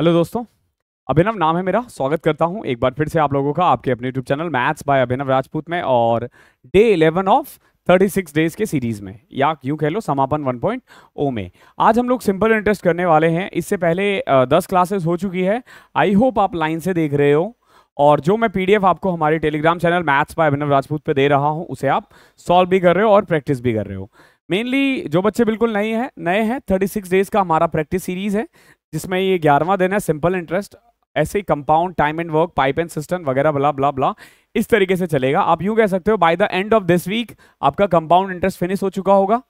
Hello दोस्तों अभिनव नाम है मेरा स्वागत करता हूं एक बार फिर से आप लोगों का आपके अपने YouTube channel maths by Abhinav Rajput में और डे 11 ऑफ 36 डेज के सीरीज में या यूँ कह लो समापन 1.0 में आज हम लोग सिंपल इंटरेस्ट करने वाले हैं इससे पहले दस क्लासेस हो चुकी है आई होप आप लाइन से देख रहे हो और जो मैं पी आपको हमारे Telegram channel maths by Abhinav Rajput पर दे रहा हूँ उसे आप सॉल्व भी कर रहे हो और प्रैक्टिस भी कर रहे हो मेनली जो बच्चे बिल्कुल नए हैं नए हैं 36 डेज का हमारा प्रैक्टिस सीरीज है जिसमें ये ग्यारहवा दिन है सिंपल इंटरेस्ट ऐसे ही compound time and work pipe and system वगैरह बला बला बला इस तरीके से चलेगा आप यूं कह सकते हो by the end of this week आपका कंपाउंड इंटरेस्ट फिनिश हो चुका होगा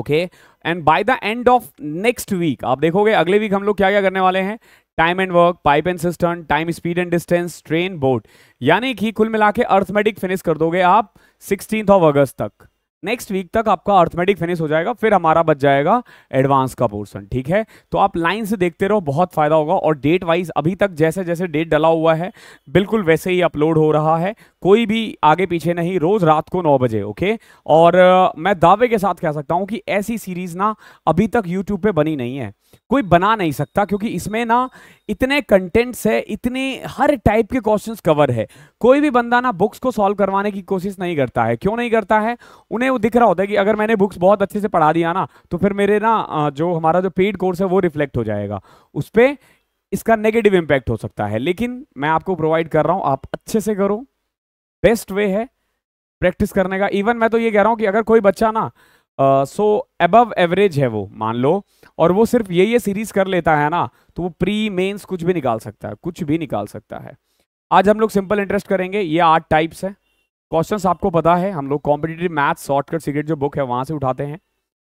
okay and by the end of next week आप देखोगे अगले वीक हम लोग क्या क्या करने वाले हैं time and work pipe and system time speed and distance train board यानी कि कुल मिला के अर्थमेटिक फिनिश कर दोगे आप सिक्सटीन ऑफ अगस्त तक नेक्स्ट वीक तक आपका अर्थमेटिक फिनिश हो जाएगा फिर हमारा बच जाएगा एडवांस का पोर्सन ठीक है तो आप लाइन से देखते रहो बहुत फायदा होगा और डेट वाइज अभी तक जैसे जैसे डेट डला हुआ है बिल्कुल वैसे ही अपलोड हो रहा है कोई भी आगे पीछे नहीं रोज रात को नौ बजे ओके और मैं दावे के साथ कह सकता हूँ कि ऐसी सीरीज ना अभी तक यूट्यूब पर बनी नहीं है कोई बना नहीं सकता क्योंकि इसमें ना इतने कंटेंट्स है इतने हर टाइप के क्वेश्चंस कवर है कोई भी बंदा ना बुक्स को सॉल्व करवाने की कोशिश नहीं करता है क्यों नहीं करता है उन्हें वो दिख रहा होता है कि अगर मैंने बुक्स बहुत अच्छे से पढ़ा दिया ना तो फिर मेरे ना जो हमारा जो पेड कोर्स है वो रिफ्लेक्ट हो जाएगा उस पर इसका नेगेटिव इम्पैक्ट हो सकता है लेकिन मैं आपको प्रोवाइड कर रहा हूँ आप अच्छे से करो बेस्ट वे है प्रैक्टिस करने का इवन मैं तो ये कह रहा हूँ कि अगर कोई बच्चा ना सो एबव एवरेज है वो मान लो और वो सिर्फ ये ये सीरीज कर लेता है ना तो वो प्री मेंस कुछ भी निकाल सकता है कुछ भी निकाल सकता है आज हम लोग सिंपल इंटरेस्ट करेंगे ये आठ टाइप्स है क्वेश्चंस आपको पता है हम लोग कॉम्पिटेटिव मैथ शॉर्टकट सीक्रेट जो बुक है वहां से उठाते हैं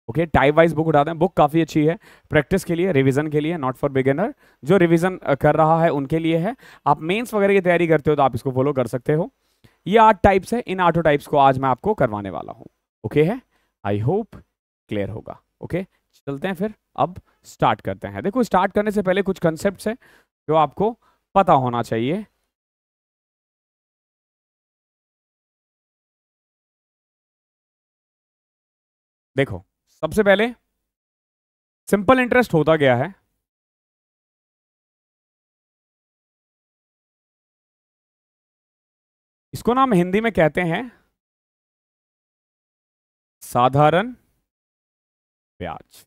ओके टाइप वाइज बुक उठाते हैं बुक काफ़ी अच्छी है प्रैक्टिस के लिए रिवीजन के लिए नॉट फॉर बिगिनर जो रिवीजन कर रहा है उनके लिए है आप मेंस वगैरह की तैयारी करते हो तो आप इसको फॉलो कर सकते हो ये आठ टाइप्स है इन आठों टाइप्स को आज मैं आपको करवाने वाला हूँ ओके है आई होप क्लियर होगा ओके चलते हैं फिर अब स्टार्ट करते हैं देखो स्टार्ट करने से पहले कुछ कंसेप्ट है जो आपको पता होना चाहिए देखो सबसे पहले सिंपल इंटरेस्ट होता गया है इसको ना हम हिंदी में कहते हैं साधारण ब्याज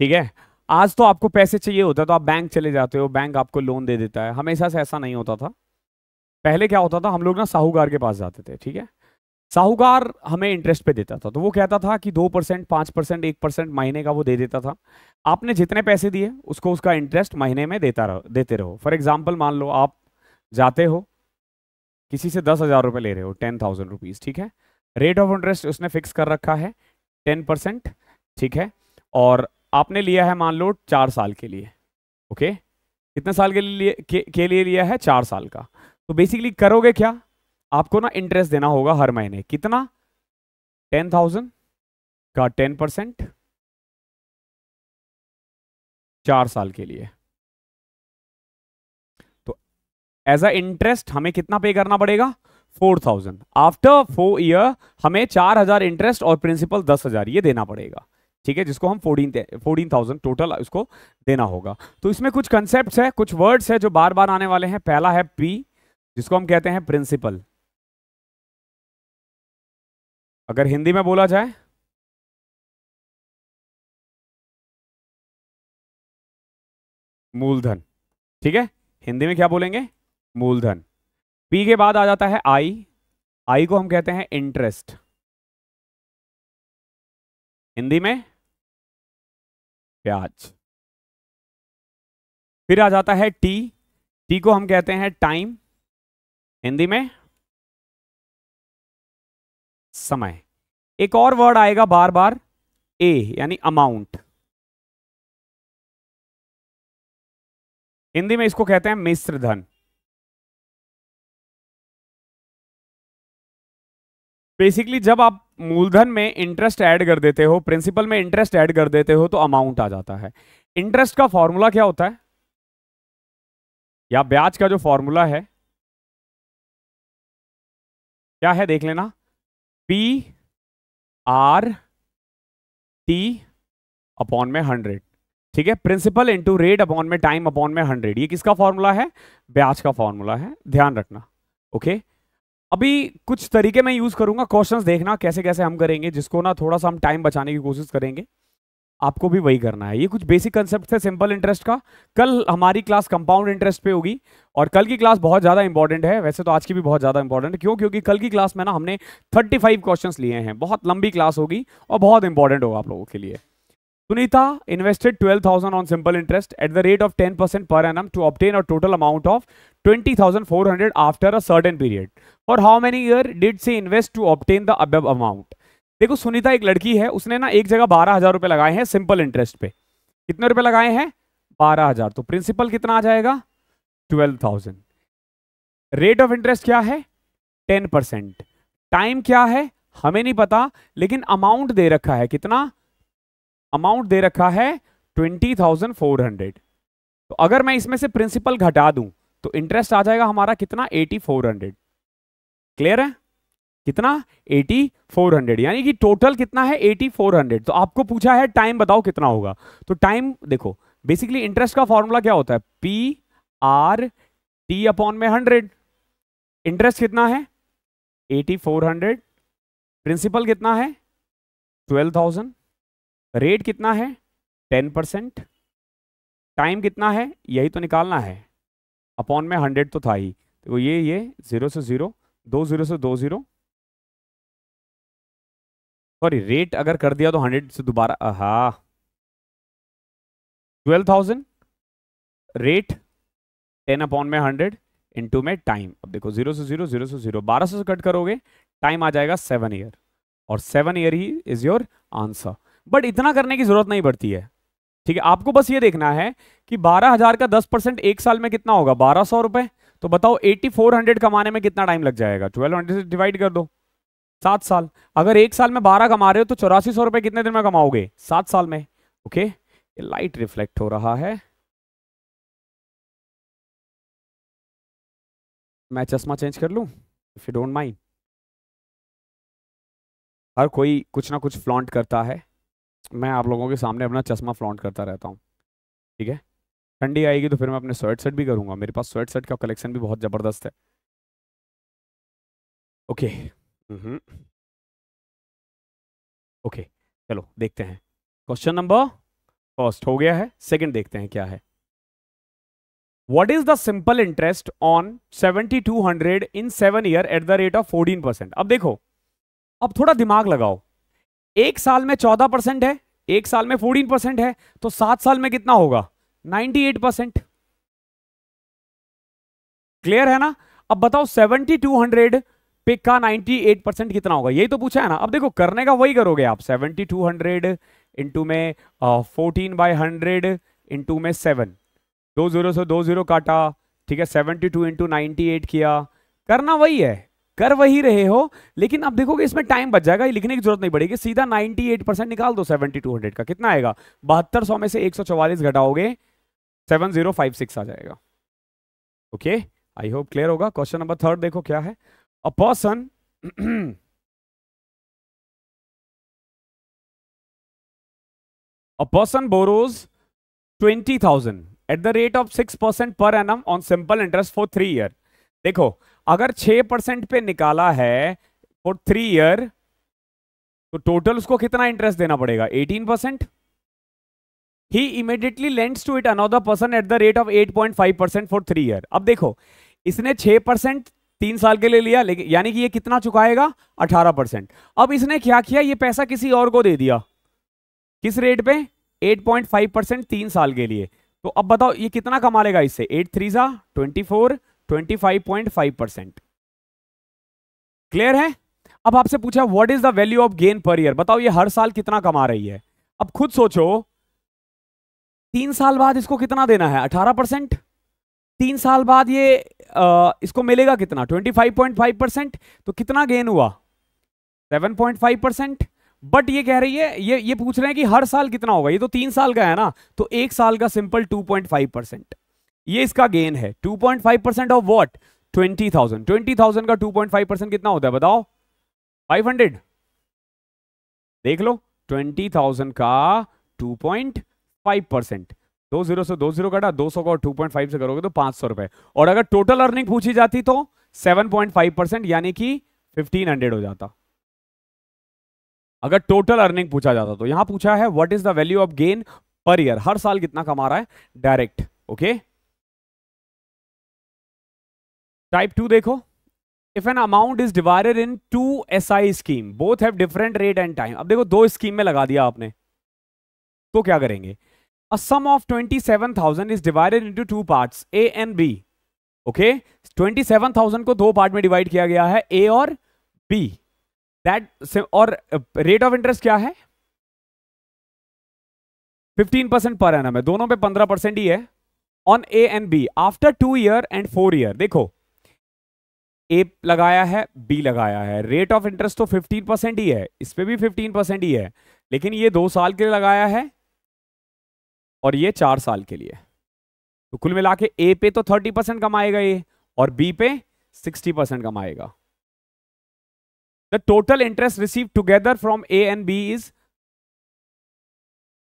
ठीक है आज तो आपको पैसे चाहिए होता है तो आप बैंक चले जाते हो बैंक आपको लोन दे देता है हमेशा से ऐसा नहीं होता था पहले क्या होता था हम लोग ना साहूकार के पास जाते थे ठीक है साहूकार हमें इंटरेस्ट पे देता था तो वो कहता था कि दो परसेंट पाँच परसेंट एक परसेंट महीने का वो दे देता था आपने जितने पैसे दिए उसको उसका इंटरेस्ट महीने में देता रहो देते रहो फॉर एग्जाम्पल मान लो आप जाते हो किसी से दस हज़ार रुपये ले रहे हो टेन थाउजेंड रुपीज़ ठीक है रेट ऑफ इंटरेस्ट उसने फिक्स कर रखा है टेन परसेंट ठीक है और आपने लिया है मान लो चार साल के लिए ओके कितने साल के लिए के, के लिए लिया है चार साल का तो बेसिकली करोगे क्या आपको ना इंटरेस्ट देना होगा हर महीने कितना टेन थाउजेंड का टेन परसेंट चार साल के लिए तो एज अ इंटरेस्ट हमें कितना पे करना पड़ेगा four thousand after four year हमें चार हजार इंटरेस्ट और प्रिंसिपल दस हजार ये देना पड़ेगा ठीक है जिसको हम फोर्टीन फोर्टीन थाउजेंड टोटल इसको देना होगा तो इसमें कुछ कंसेप्ट है कुछ वर्ड्स है जो बार बार आने वाले हैं पहला है पी जिसको हम कहते हैं प्रिंसिपल अगर हिंदी में बोला जाए मूलधन ठीक है हिंदी में क्या बोलेंगे मूलधन पी के बाद आ जाता है आई आई को हम कहते हैं इंटरेस्ट हिंदी में प्याज फिर आ जाता है टी टी को हम कहते हैं टाइम हिंदी में समय एक और वर्ड आएगा बार बार ए यानी अमाउंट हिंदी में इसको कहते हैं मिश्र धन बेसिकली जब आप मूलधन में इंटरेस्ट ऐड कर देते हो प्रिंसिपल में इंटरेस्ट ऐड कर देते हो तो अमाउंट आ जाता है इंटरेस्ट का फॉर्मूला क्या होता है या ब्याज का जो फॉर्मूला है क्या है देख लेना पी आर टी अपॉन में हंड्रेड ठीक है प्रिंसिपल इंटू रेट अपॉन में टाइम अपॉन में हंड्रेड ये किसका फॉर्मूला है ब्याज का फॉर्मूला है ध्यान रखना ओके अभी कुछ तरीके मैं यूज़ करूंगा क्वेश्चंस देखना कैसे कैसे हम करेंगे जिसको ना थोड़ा सा हम टाइम बचाने की कोशिश करेंगे आपको भी वही करना है ये कुछ बेसिक कंसेप्ट थे सिंपल इंटरेस्ट का कल हमारी क्लास कंपाउंड इंटरेस्ट पे होगी और कल की क्लास बहुत ज़्यादा इंपॉर्टेंट है वैसे तो आज की भी बहुत ज़्यादा इंपॉर्टेंट है क्यों क्योंकि कल की क्लास में ना हमने 35 क्वेश्चंस लिए हैं बहुत लंबी क्लास होगी और बहुत इंपॉर्टेंट होगा आप लोगों के लिए Sunitha invested 12,000 on simple interest at the rate of 10% per annum to obtain a total amount of 20,400 after a certain period. For how many year did she invest to obtain the above amount? देखो सुनीता एक लड़की है उसने ना एक जगह बारह हजार रुपये लगाए हैं सिंपल इंटरेस्ट पे कितने रुपए लगाए हैं बारह हजार तो प्रिंसिपल कितना आ जाएगा twelve thousand rate of interest क्या है टेन परसेंट टाइम क्या है हमें नहीं पता लेकिन अमाउंट दे रखा है कितना अमाउंट दे रखा है ट्वेंटी थाउजेंड फोर हंड्रेड तो अगर मैं इसमें से प्रिंसिपल घटा दूं तो इंटरेस्ट आ जाएगा हमारा कितना एटी फोर हंड्रेड क्लियर है कितना एटी फोर हंड्रेड यानी कि टोटल कितना है एटी फोर हंड्रेड तो आपको पूछा है टाइम बताओ कितना होगा तो टाइम देखो बेसिकली इंटरेस्ट का फॉर्मूला क्या होता है पी आर टी अपॉन में हंड्रेड इंटरेस्ट कितना है एटी फोर हंड्रेड प्रिंसिपल कितना है ट्वेल्व थाउजेंड रेट कितना है टेन परसेंट टाइम कितना है यही तो निकालना है अपॉन में हंड्रेड तो था ही तो ये ये जीरो से जीरो दो जीरो से दो जीरो सॉरी रेट अगर कर दिया तो हंड्रेड से दोबारा हा twelve thousand rate ten upon में हंड्रेड इंटू में टाइम अब देखो जीरो से जीरो जीरो से जीरो बारह सौ से कट करोगे टाइम आ जाएगा सेवन ईयर और सेवन ईयर ही इज योर आंसर बट इतना करने की जरूरत नहीं पड़ती है ठीक है आपको बस ये देखना है कि बारह हजार का दस परसेंट एक साल में कितना होगा बारह सौ रुपए तो बताओ एटी फोर हंड्रेड कमाने में कितना टाइम लग जाएगा ट्वेल्व हंड्रेड से डिवाइड कर दो सात साल अगर एक साल में बारह कमा रहे हो तो चौरासी सौ रुपए कितने दिन में कमाओगे सात साल में ओके ये लाइट रिफ्लेक्ट हो रहा है मैं चश्मा चेंज कर लू इफ यू डोंट माइंड हर कोई कुछ ना कुछ फ्लॉन्ट करता है मैं आप लोगों के सामने अपना चश्मा फ्लॉन्ट करता रहता हूँ ठीक है ठंडी आएगी तो फिर मैं अपने स्वेट सेट भी करूँगा मेरे पास स्वेट सेट का कलेक्शन भी बहुत ज़बरदस्त है ओके हम्म। ओके चलो देखते हैं क्वेश्चन नंबर फर्स्ट हो गया है सेकंड देखते हैं क्या है is the simple interest on seventy two hundred in seven year at the rate of fourteen percent अब देखो अब थोड़ा दिमाग लगाओ एक साल में चौदह परसेंट है एक साल में फोर्टीन परसेंट है तो सात साल में कितना होगा नाइनटी एट परसेंट क्लियर है ना अब बताओ सेवेंटी टू हंड्रेड पे का नाइनटी एट परसेंट कितना होगा यही तो पूछा है ना अब देखो करने का वही करोगे आप सेवेंटी टू हंड्रेड इंटू में फोर्टीन बाई हंड्रेड इंटू में सेवन दो जीरो से दो जीरो काटा ठीक है seventy two into ninety eight किया करना वही है कर वही रहे हो लेकिन अब देखोगे इसमें टाइम बच जाएगा ये लिखने की जरूरत नहीं पड़ेगी सीधा 98 परसेंट निकाल दो 7200 का कितना आएगा बहत्तर सौ में से एक घटाओगे 7056 आ जाएगा ओके आई होप क्लियर होगा क्वेश्चन नंबर थर्ड देखो क्या है a person a person borrows twenty thousand at the rate of six percent per annum on simple interest for three year देखो अगर छह परसेंट पे निकाला है फॉर थ्री ईयर तो टोटल उसको कितना इंटरेस्ट देना पड़ेगा eighteen percent he immediately lends to it another person at the rate of eight point five percent for three year अब देखो इसने छह परसेंट तीन साल के लिए लिया लेकिन यानी कि ये कितना चुकाएगा अठारह परसेंट अब इसने क्या किया ये पैसा किसी और को दे दिया किस रेट पे 8.5 परसेंट तीन साल के लिए तो अब बताओ ये कितना कमा लेगा इससे एट थ्री सा ट्वेंटी फोर 25.5 परसेंट क्लियर है अब आपसे पूछा what is the value of gain per year बताओ ये हर साल कितना कमा रही है अब खुद सोचो तीन साल बाद इसको कितना देना है 18 परसेंट तीन साल बाद ये आ, इसको मिलेगा कितना 25.5 परसेंट तो कितना गेन हुआ 7.5 परसेंट बट ये कह रही है ये ये पूछ रहे हैं कि हर साल कितना होगा ये तो तीन साल का है ना तो एक साल का सिंपल 2.5 परसेंट ये इसका गेन है 2.5 परसेंट ऑफ वॉट 20,000 20,000 का 2.5 परसेंट कितना होता है बताओ 500 देख लो 20,000 का 2.5 परसेंट दो जीरो से दो जीरो कटा दो सौ का टू पॉइंट फाइव से करोगे तो पांच सौ रुपए और अगर टोटल अर्निंग पूछी जाती तो सेवन पॉइंट फाइव परसेंट यानी कि फिफ्टीन हंड्रेड हो जाता अगर टोटल अर्निंग पूछा जाता तो यहां पूछा है what is the value of gain per year हर साल कितना कमा रहा है direct okay okay? Type two देखो if an amount is divided in two S I scheme both have different rate and time अब देखो दो स्कीम में लगा दिया आपने तो क्या करेंगे a sum of twenty seven thousand is divided in into two part A and B okay twenty seven thousand को दो पार्ट में डिवाइड किया गया है ए और बी दैट और रेट ऑफ इंटरेस्ट क्या है फिफ्टीन परसेंट पर है ना मैं दोनों पे पंद्रह परसेंट ही है on A and B after two year and four year देखो ए लगाया है बी लगाया है रेट ऑफ इंटरेस्ट तो 15 परसेंट ही है इस पर भी 15 परसेंट ही है लेकिन ये दो साल के लिए लगाया है और ये चार साल के लिए तो कुल मिला के ए पे तो 30 परसेंट कमाएगा ये और बी पे 60 परसेंट कमाएगा the total interest receive together from A and B is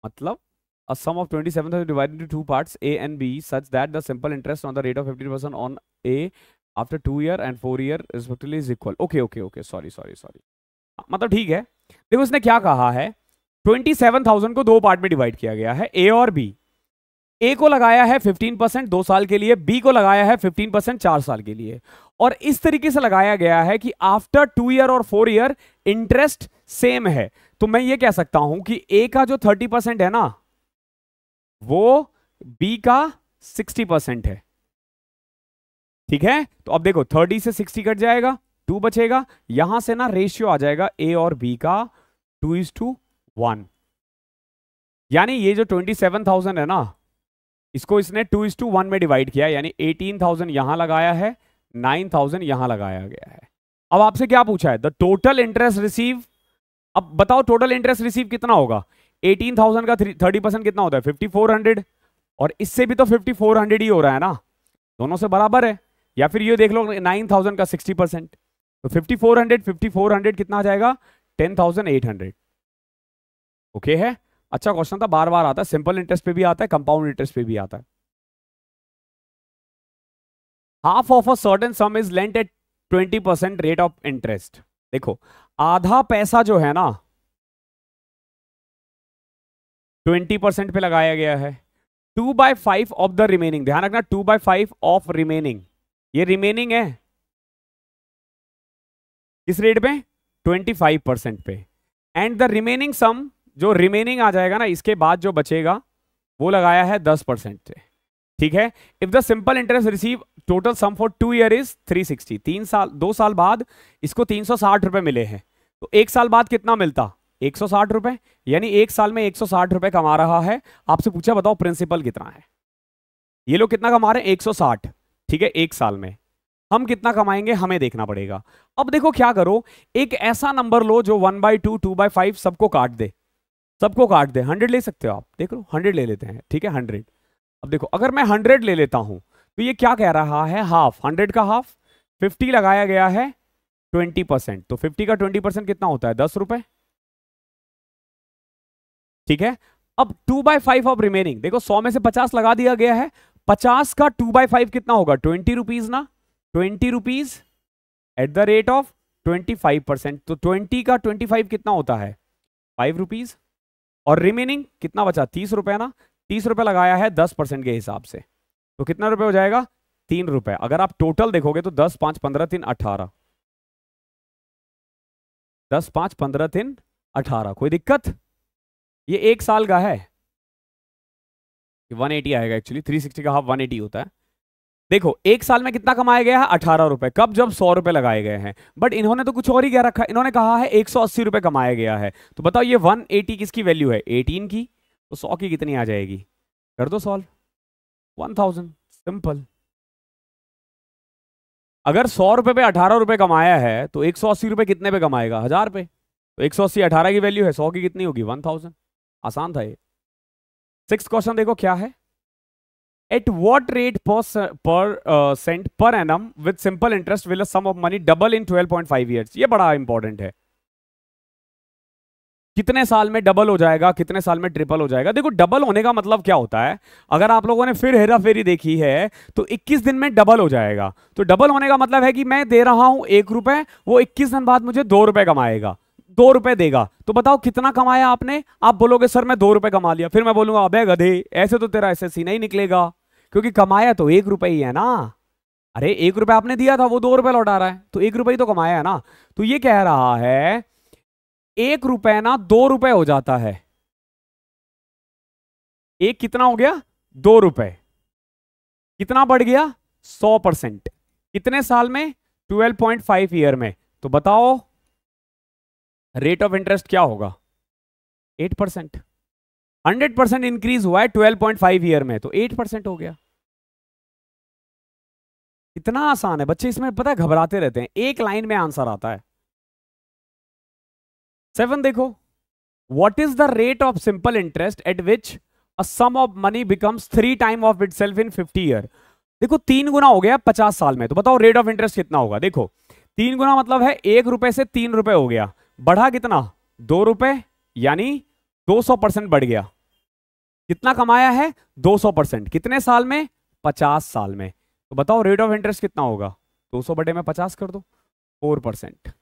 मतलब a sum of 27000 divided into two parts a and b such that the simple interest on the rate of 15% on a after two year and four year respectively is equal okay okay okay sorry sorry sorry मतलब ठीक है देखो इसने क्या कहा है twenty seven thousand को दो पार्ट में डिवाइड किया गया है ए और बी ए को लगाया है फिफ्टीन परसेंट दो साल के लिए बी को लगाया है फिफ्टीन परसेंट चार साल के लिए और इस तरीके से लगाया गया है कि आफ्टर टू ईयर और फोर ईयर इंटरेस्ट सेम है तो मैं ये कह सकता हूं कि ए का जो थर्टी परसेंट है ना वो बी का सिक्सटी परसेंट है ठीक है तो अब देखो थर्टी से सिक्सटी कट जाएगा टू बचेगा यहां से ना रेशियो आ जाएगा ए और बी का टू इज टू वन यानी ये जो ट्वेंटी सेवन थाउजेंड है ना इसको इसने टू इज टू वन में डिवाइड किया यानी एटीन थाउजेंड यहां लगाया है नाइन थाउजेंड यहां लगाया गया है अब आपसे क्या पूछा है द टोटल इंटरेस्ट रिसीव अब बताओ टोटल इंटरेस्ट रिसीव कितना होगा एटीन थाउजेंड का थर्टी परसेंट कितना होता है फिफ्टी फोर हंड्रेड और इससे भी तो फिफ्टी फोर हंड्रेड ही हो रहा है ना दोनों से बराबर है या फिर ये देख लो नाइन थाउजेंड का सिक्सटी परसेंट तो fifty four hundred fifty four hundred कितना आ जाएगा ten thousand eight hundred okay है अच्छा क्वेश्चन था बार बार आता है सिंपल इंटरेस्ट पे भी आता है कंपाउंड इंटरेस्ट पे भी आता है half of a certain sum is lent at twenty percent rate of interest देखो आधा पैसा जो है ना ट्वेंटी परसेंट पे लगाया गया है two by five of the remaining ध्यान रखना two by five of remaining ये रिमेनिंग है किस रेट पे 25 परसेंट पे एंड द रिमेनिंग सम जो रिमेनिंग आ जाएगा ना इसके बाद जो बचेगा वो लगाया है 10 परसेंट पे ठीक है if the simple interest receive total sum for two year is 360 तीन साल दो साल बाद इसको तीन रुपए मिले हैं तो एक साल बाद कितना मिलता एक रुपए यानी एक साल में एक रुपए कमा रहा है आपसे पूछा बताओ प्रिंसिपल कितना है ये लोग कितना कमा रहे हैं साठ ठीक है एक साल में हम कितना कमाएंगे हमें देखना पड़ेगा अब देखो क्या करो एक ऐसा नंबर लो जो one by two two by five सबको काट दे सबको काट दे हंड्रेड ले सकते हो आप देख लो हंड्रेड ले लेते हैं ठीक है हंड्रेड अब देखो अगर मैं हंड्रेड ले लेता हूं तो ये क्या कह रहा है हाफ हंड्रेड का हाफ फिफ्टी लगाया गया है ट्वेंटी परसेंट तो फिफ्टी का ट्वेंटी परसेंट कितना होता है दस रुपए ठीक है अब two by five of remaining देखो सौ में से पचास लगा दिया गया है पचास का टू बाई फाइव कितना होगा ट्वेंटी रुपीज ना twenty rupees at the rate of twenty five percent तो ट्वेंटी का ट्वेंटी फाइव कितना होता है फाइव रुपीज और रिमेनिंग कितना बचा तीस रुपए ना तीस रुपए लगाया है दस परसेंट के हिसाब से तो कितना रुपए हो जाएगा तीन रुपए अगर आप टोटल देखोगे तो दस पांच पंद्रह तीन अठारह दस पांच पंद्रह तीन अठारह कोई दिक्कत ये एक साल का है वन एटी आएगा एक्चुअली थ्री सिक्सटी का हाफ वन एटी होता है देखो एक साल में कितना कमाया गया है अठारह रुपए कब जब सौ रुपए लगाए गए हैं बट इन्होंने तो कुछ और ही कह रखा इन्होंने कहा है एक सौ अस्सी रुपए कमाया गया है तो बताओ ये वन एटी किसकी वैल्यू है एटीन की तो सौ की कितनी आ जाएगी कर दो सॉल्व वन थाउजेंड सिंपल अगर सौ रुपए पे अठारह रुपए कमाया है तो एक सौ अस्सी रुपए कितने पे कमाएगा हजार पे तो एक सौ अस्सी अठारह की वैल्यू है सौ की कितनी होगी वन थाउजेंड आसान था ये सिक्स क्वेश्चन देखो क्या है at what rate percent per annum with simple interest will sum of money double in five year ये बड़ा इंपॉर्टेंट है कितने साल में डबल हो जाएगा कितने साल में ट्रिपल हो जाएगा देखो डबल होने का मतलब क्या होता है अगर आप लोगों ने फिर हेरा फेरी देखी है तो 21 दिन में डबल हो जाएगा तो डबल होने का मतलब है कि मैं दे रहा हूं एक रुपए वो 21 दिन बाद मुझे दो रुपए कमाएगा दो रुपए देगा तो बताओ कितना कमाया आपने आप बोलोगे सर मैं दो रुपए कमा लिया फिर मैं बोलूंगा अबे गधे ऐसे तो तेरा एस नहीं निकलेगा क्योंकि कमाया तो एक रुपए ही है ना अरे एक रुपए आपने दिया था वो दो रुपए लौटा रहा है तो एक रुपए ही तो कमाया है ना तो ये कह रहा है एक रुपए ना दो रुपए हो जाता है एक कितना हो गया दो रुपए कितना बढ़ गया सौ परसेंट कितने साल में ट्वेल्व पॉइंट फाइव ईयर में तो बताओ रेट ऑफ इंटरेस्ट क्या होगा at percent hundred percent increase हुआ है ट्वेल्व पॉइंट फाइव ईयर में तो एट परसेंट हो गया इतना आसान है बच्चे इसमें पता है घबराते रहते हैं एक लाइन में आंसर आता है सेवन देखो what is the rate of simple interest at which a sum of money becomes three time of itself in fifty year देखो तीन गुना हो गया पचास साल में तो बताओ रेट ऑफ इंटरेस्ट कितना होगा देखो तीन गुना मतलब है एक रुपए से तीन रुपए हो गया बढ़ा कितना दो रुपए यानी 200 परसेंट बढ़ गया कितना कमाया है 200 परसेंट कितने साल में 50 साल में तो बताओ रेट ऑफ इंटरेस्ट कितना होगा 200 बटे में 50 कर दो 4 परसेंट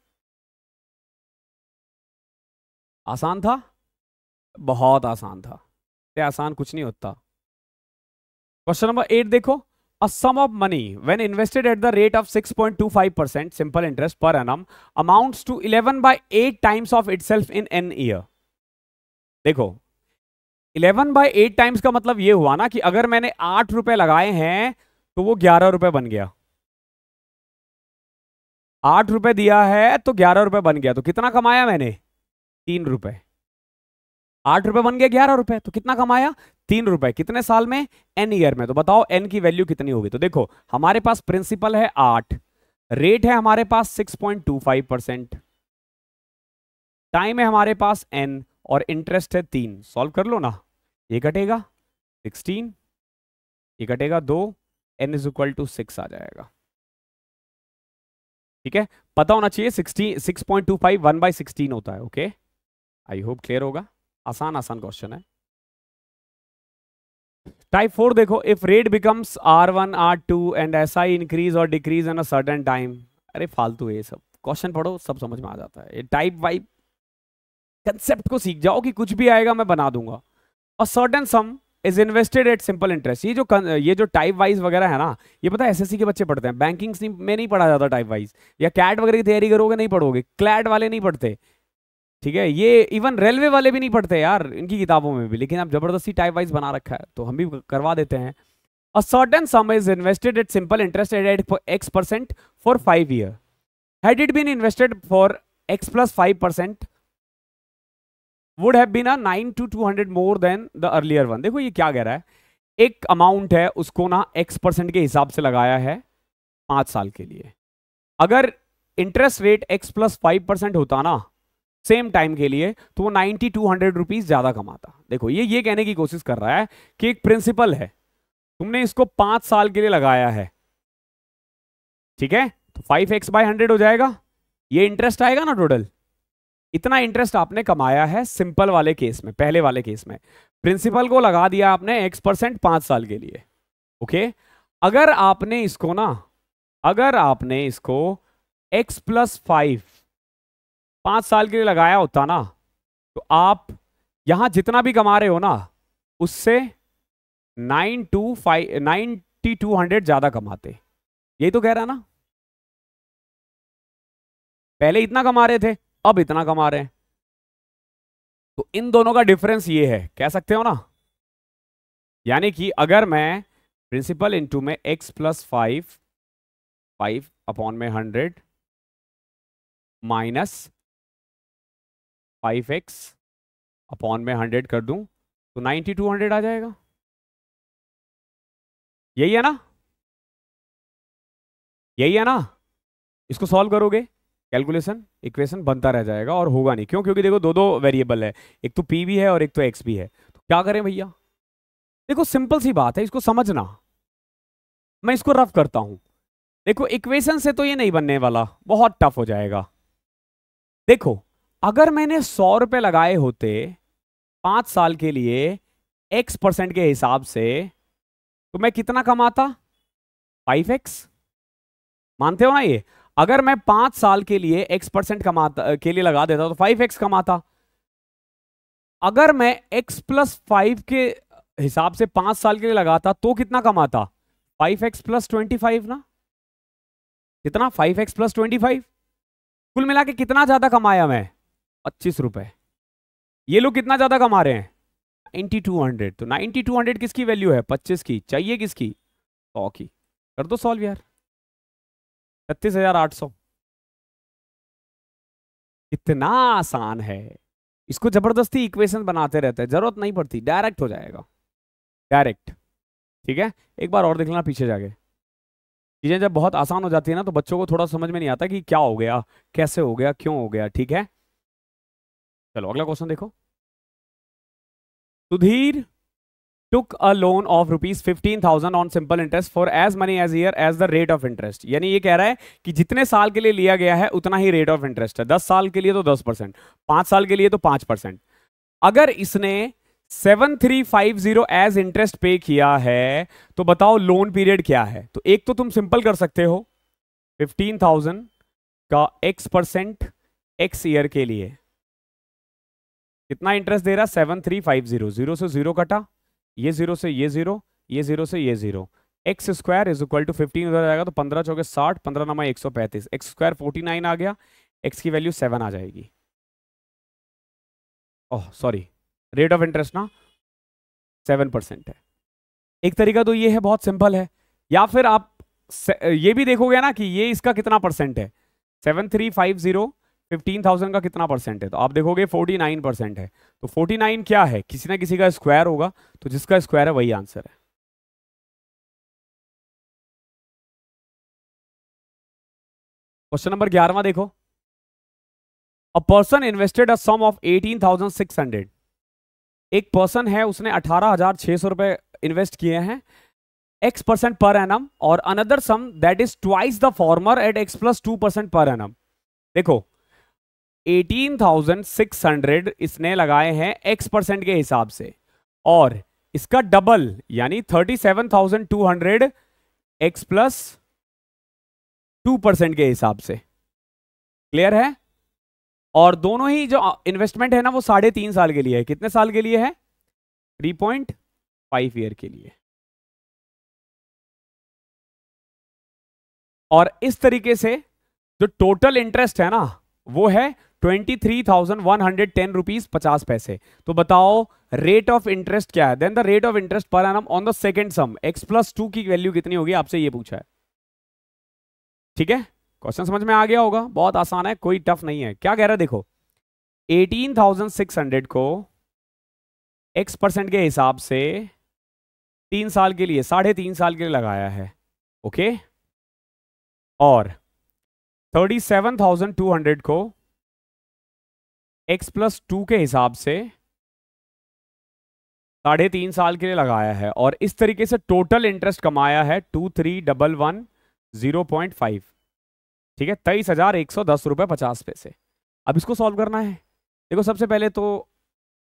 आसान था बहुत आसान था आसान कुछ नहीं होता क्वेश्चन नंबर एट देखो A sum of money, when invested at the rate of 6.25% simple interest per annum, amounts to 11 by 8 times of itself in n year. देखो 11 by 8 times का मतलब ये हुआ ना कि अगर मैंने आठ रुपए लगाए हैं तो वो ग्यारह रुपए बन गया आठ रुपए दिया है तो ग्यारह रुपए बन गया तो कितना कमाया मैंने तीन रुपए आठ रुपए बन गया ग्यारह रुपए तो कितना कमाया तीन रुपए कितने साल में एन ईयर में तो बताओ एन की वैल्यू कितनी होगी तो देखो हमारे पास प्रिंसिपल है आठ रेट है हमारे पास six point two five percent time है हमारे पास एन और इंटरेस्ट है तीन सॉल्व कर लो ना ये घटेगा सिक्सटीन ये कटेगा दो n is equal to six आ जाएगा ठीक है पता होना चाहिए sixteen six point two five one by sixteen होता है ओके आई होप क्लियर होगा आसान आसान क्वेश्चन है टाइप फोर देखो if rate becomes R one R two and S I increase और decrease in a certain time अरे फालतू ये सब क्वेश्चन पढ़ो सब समझ में आ जाता है ये टाइप वाइप कंसेप्ट को सीख जाओ कि कुछ भी आएगा मैं बना दूंगा और certain sum is invested at simple interest ये जो ये जो टाइप वाइज वगैरह है ना ये पता है एसएससी के बच्चे पढ़ते हैं बैंकिंग में नहीं पढ़ा जाता टाइप वाइज या कैट वगैरह की तैयारी करोगे नहीं पढ़ोगे क्लैट वाले नहीं पढ़ते ठीक है ये इवन रेलवे वाले भी नहीं पढ़ते यार इनकी किताबों में भी लेकिन आप जबरदस्ती टाइप वाइज बना रखा है तो हम भी करवा देते हैं a certain sum is invested at simple interest at x percent for five year had it been invested for x plus five percent would have been a nine two two hundred more than the earlier one देखो ये क्या कह रहा है एक amount है उसको ना एक्स परसेंट के हिसाब से लगाया है पांच साल के लिए अगर interest rate x plus five percent होता ना सेम टाइम के लिए तो वो नाइनटी टू हंड्रेड रुपीज ज्यादा कमाता देखो ये ये कहने की कोशिश कर रहा है कि एक प्रिंसिपल है तुमने इसको पांच साल के लिए लगाया है ठीक है तो फाइव एक्स बाय हंड्रेड हो जाएगा ये इंटरेस्ट आएगा ना टोटल इतना इंटरेस्ट आपने कमाया है सिंपल वाले केस में पहले वाले केस में प्रिंसिपल को लगा दिया आपने एक्स परसेंट पांच साल के लिए ओके अगर आपने इसको ना अगर आपने इसको एक्स प्लस फाइव पांच साल के लिए लगाया होता ना तो आप यहां जितना भी कमा रहे हो ना उससे nine two five ninety two hundred ज़्यादा कमाते यही तो कह रहा ना पहले इतना कमा रहे थे अब इतना कमा रहे हैं तो इन दोनों का डिफरेंस ये है कह सकते हो ना यानी कि अगर मैं प्रिंसिपल इनटू में x plus five five upon में hundred minus five x upon में हंड्रेड कर दूं तो नाइन्टी टू हंड्रेड आ जाएगा यही है ना यही है ना इसको सॉल्व करोगे कैलकुलेशन इक्वेशन बनता रह जाएगा और होगा नहीं क्यों क्योंकि देखो दो दो वेरिएबल है एक तो पी भी है और एक तो एक्स भी है तो क्या करें भैया देखो सिंपल सी बात है इसको समझना मैं इसको रफ करता हूं देखो इक्वेशन से तो ये नहीं बनने वाला बहुत टफ हो जाएगा देखो अगर मैंने सौ रुपए लगाए होते पांच साल के लिए एक्स परसेंट के हिसाब से तो मैं कितना कमाता फाइव एक्स मानते हो ना ये अगर मैं पांच साल के लिए एक्स परसेंट कमाता के लिए लगा देता तो फाइव एक्स कमाता अगर मैं एक्स प्लस फाइव के हिसाब से पांच साल के लिए लगाता तो कितना कमाता five x plus twenty five ना कितना five x plus twenty five कुल मिला के कितना ज़्यादा कमाया मैं पच्चीस रुपए ये लोग कितना ज़्यादा कमा रहे हैं नाइन्टी टू हंड्रेड तो नाइन्टी टू हंड्रेड किसकी वैल्यू है पच्चीस की चाहिए किसकी सौ की कर दो सॉल्व यार छत्तीस हजार आठ सौ इतना आसान है इसको जबरदस्ती इक्वेशन बनाते रहते हैं जरूरत नहीं पड़ती डायरेक्ट हो जाएगा डायरेक्ट ठीक है एक बार और देख लेना पीछे जाके चीजें जब बहुत आसान हो जाती है ना तो बच्चों को थोड़ा समझ में नहीं आता कि क्या हो गया कैसे हो गया क्यों हो गया ठीक है चलो अगला क्वेश्चन देखो Sudhir took a loan of rupees fifteen thousand on simple interest for as many as year as the rate of interest यानी ये कह रहा है कि जितने साल के लिए लिया गया है उतना ही रेट ऑफ इंटरेस्ट है दस साल के लिए तो दस परसेंट पांच साल के लिए तो पांच परसेंट अगर इसने seven three five zero as interest pay किया है तो बताओ लोन पीरियड क्या है तो एक तो तुम सिंपल कर सकते हो फिफ्टीन थाउजेंड का एक्स परसेंट एक्स ईयर के लिए कितना इंटरेस्ट दे रहा है seven three five zero zero से जीरो कटा ये जीरो से ये जीरो ये जीरो से ये zero x square is equal to fifteen उधर जाएगा तो पंद्रह चौके साठ पंद्रह नमा एक सौ पैंतीस एक्स स्क्वायर फोर्टी नाइन आ गया एक्स की वैल्यू सेवन आ जाएगी oh sorry rate of interest ना सेवन परसेंट है एक तरीका तो ये है बहुत सिंपल है या फिर आप ये भी देखोगे ना कि ये इसका कितना परसेंट है सेवन थ्री फाइव जीरो 15,000 का कितना परसेंट है तो आप देखोगे 49 परसेंट है तो 49 क्या है किसी ना किसी का स्क्वायर होगा तो जिसका स्क्वायर है वही आंसर है क्वेश्चन नंबर ग्यारहवा देखो a person invested a sum of 18,600 एक पर्सन है उसने 18,600 रुपए इन्वेस्ट किए हैं x परसेंट पर एन और another sum that is twice the former at x plus two percent per annum देखो 18,600 इसने लगाए हैं एक्स परसेंट के हिसाब से और इसका डबल यानी 37,200 एक्स प्लस टू परसेंट के हिसाब से क्लियर है और दोनों ही जो इन्वेस्टमेंट है ना वो साढ़े तीन साल के लिए है कितने साल के लिए है थ्री पॉइंट फाइव ईयर के लिए और इस तरीके से जो टोटल इंटरेस्ट है ना वो है twenty three thousand one hundred ten rupees पचास पैसे तो बताओ रेट ऑफ इंटरेस्ट क्या है then the rate of interest per annum on the second sum x plus two की वैल्यू कितनी होगी आपसे ये पूछा है ठीक है क्वेश्चन समझ में आ गया होगा बहुत आसान है कोई टफ नहीं है क्या कह रहा है देखो हंड्रेड को एक्स परसेंट के हिसाब से तीन साल के लिए साढ़े तीन साल के लिए लगाया है ओके और thirty seven thousand two hundred को एक्स प्लस टू के हिसाब से साढ़े तीन साल के लिए लगाया है और इस तरीके से टोटल इंटरेस्ट कमाया है two three double one zero point five ठीक है तेईस हजार एक सौ दस रुपये पचास पैसे अब इसको सॉल्व करना है देखो सबसे पहले तो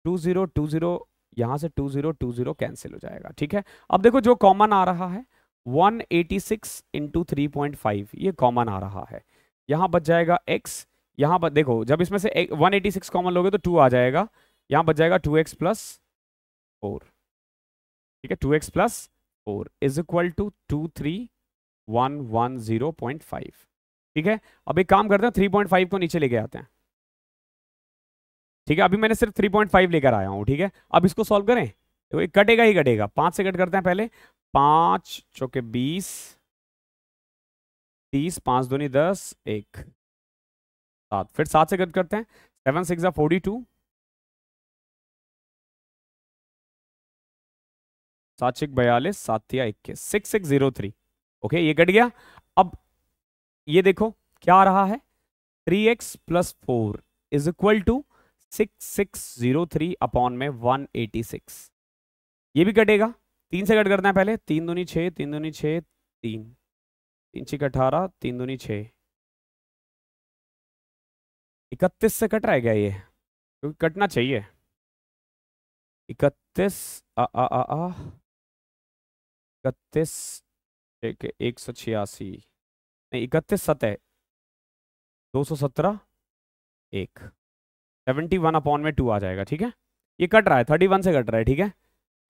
टू जीरो टू जीरो यहाँ से two zero two zero cancel हो जाएगा ठीक है अब देखो जो कॉमन आ रहा है one eighty six into three point five ये कॉमन आ रहा है यहाँ बच जाएगा एक्स यहाँ पर देखो जब इसमें से एक वन एटी सिक्स कॉमन लोगे तो टू आ जाएगा यहाँ बच जाएगा टू एक्स प्लस फोर ठीक है two x plus four is equal to two three one one zero point five ठीक है अब एक काम करते हैं थ्री पॉइंट फाइव को नीचे लेके आते हैं ठीक है अभी मैंने सिर्फ थ्री पॉइंट फाइव लेकर आया हूँ ठीक है अब इसको सॉल्व करें तो एक कटेगा ही कटेगा पाँच से कट करते हैं पहले पाँच चौके बीस तीस पाँच दूनी दस एक सात फिर सात से कट करते हैं सेवन सिक्स या फोर्टी टू सात छिक बयालीस सातिया इक्कीस six six zero three okay ये कट गया अब ये देखो क्या आ रहा है three x plus four is equal to six six zero three upon में वन एटी सिक्स ये भी कटेगा तीन से कट करना है पहले तीन दूनी छः तीन दूनी छः तीन तीन छिक अठारह तीन दूनी छः इकतीस से कट रहा है क्या ये क्योंकि कटना चाहिए इकतीस आ आ आ इकतीस एक एक सौ छियासी नहीं इकतीस सतह दो सौ सत्रह एक सेवेंटी वन अपॉन में टू आ जाएगा ठीक है ये कट रहा है थर्टी वन से कट रहा है ठीक है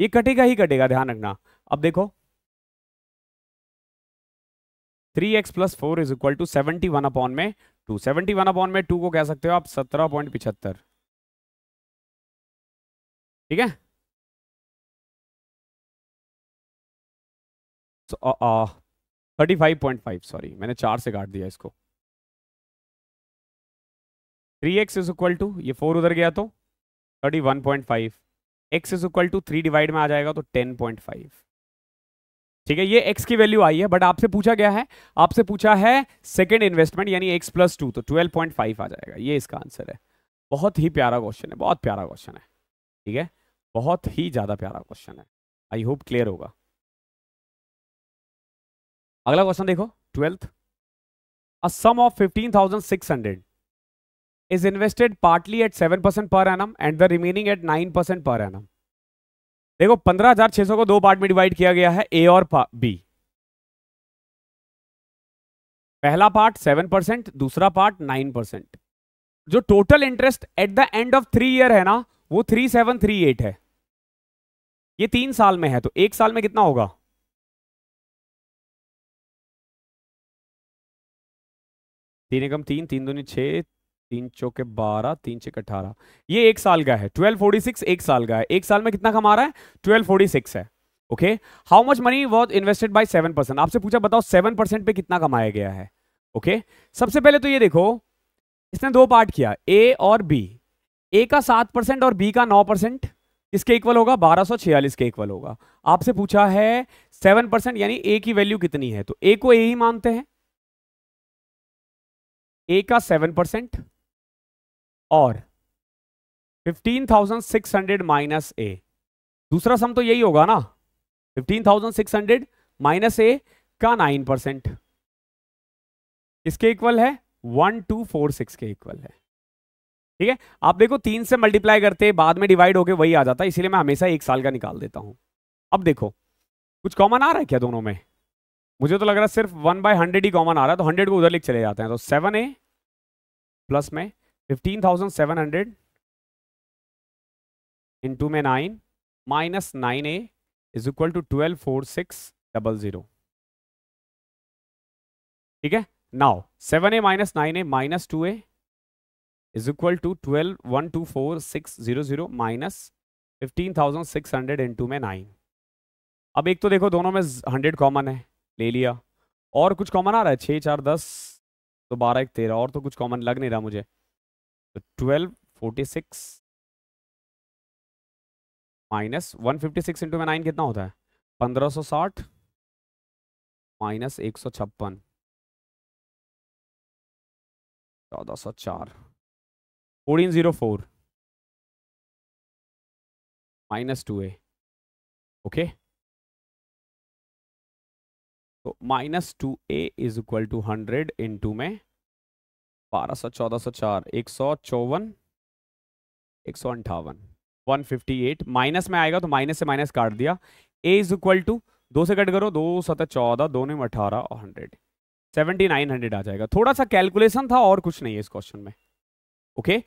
ये कटेगा ही कटेगा ध्यान रखना अब देखो three x plus four is equal to seventy one upon में टू सेवेंटी वन अपॉन में टू को कह सकते हो आप सत्रह पॉइंट पिछहत्तर ठीक है thirty five point five sorry मैंने चार से काट दिया इसको three x is equal to ये फोर उधर गया तो thirty one point five x is equal to three divide में आ जाएगा तो टेन पॉइंट फाइव ठीक है ये एक्स की वैल्यू आई है बट आपसे पूछा गया है आपसे पूछा है सेकेंड इन्वेस्टमेंट यानी एक्स प्लस टू तो ट्वेल्व पॉइंट फाइव आ जाएगा ये इसका आंसर है बहुत ही प्यारा क्वेश्चन है बहुत प्यारा क्वेश्चन है ठीक है बहुत ही ज़्यादा प्यारा क्वेश्चन है आई होप क्लियर होगा अगला क्वेश्चन देखो twelfth a sum of fifteen thousand six hundred is invested partly at seven percent per annum and the remaining at nine percent per annum देखो पंद्रह हजार छह सौ को दो पार्ट में डिवाइड किया गया है ए और बी पहला पार्ट सेवन परसेंट दूसरा पार्ट नाइन परसेंट जो total interest at the end of three year है ना वो थ्री सेवन थ्री एट है ये तीन साल में है तो एक साल में कितना होगा तीन एकम तीन तीन दूनी छह तीन चौके बारह तीन छः अठारह ये एक साल का है ट्वेल्व फोर्टी सिक्स एक साल का है एक साल में कितना कमा रहा है ट्वेल्व फोर्टी सिक्स है okay how much money was invested by seven percent आपसे पूछा बताओ सेवन परसेंट पे कितना कमाया गया है ओके okay? सबसे पहले तो ये देखो इसने दो पार्ट किया ए और बी ए का सात परसेंट और बी का नौ परसेंट किसके इक्वल होगा बारह सौ छियालीस के इक्वल होगा आपसे पूछा है सेवन परसेंट यानी ए की वैल्यू कितनी है तो ए को ए ही मानते हैं ए का सेवन परसेंट और 15,600 माइनस ए दूसरा सम तो यही होगा ना 15,600 माइनस ए का 9 परसेंट इसके इक्वल है 1246 के इक्वल है ठीक है आप देखो तीन से मल्टीप्लाई करते बाद में डिवाइड होके वही आ जाता है इसीलिए मैं हमेशा एक साल का निकाल देता हूं अब देखो कुछ कॉमन आ रहा है क्या दोनों में मुझे तो लग रहा है सिर्फ वन बाय हंड्रेड ही कॉमन आ रहा है तो हंड्रेड को उधर लिख चले जाते हैं तो सेवन ए प्लस में fifteen thousand seven hundred into में nine minus nine A is equal to twelve four six double zero ठीक है now seven A minus nine A minus two A is equal to twelve one two four six zero zero minus fifteen thousand six hundred into में nine अब एक तो देखो दोनों में hundred common है ले लिया और कुछ कॉमन आ रहा है छः चार दस तो बारह एक तेरह और तो कुछ कॉमन लग नहीं रहा मुझे तो twelve forty six minus one fifty six into में नाइन कितना होता है पंद्रह सौ साठ माइनस एक सौ छप्पन चौदह सौ चार fourteen zero four minus two A okay तो minus two A is equal to hundred into में बारह सौ चौदह सौ चार एक सौ चौवन एक सौ अंठावन वन फिफ्टी एट माइनस में आएगा तो माइनस से माइनस काट दिया ए इज इक्वल टू दो से कट करो दो सतह चौदह दो में अठारह और हंड्रेड सेवेंटी नाइन हंड्रेड आ जाएगा थोड़ा सा कैलकुलेशन था और कुछ नहीं है इस क्वेश्चन में ओके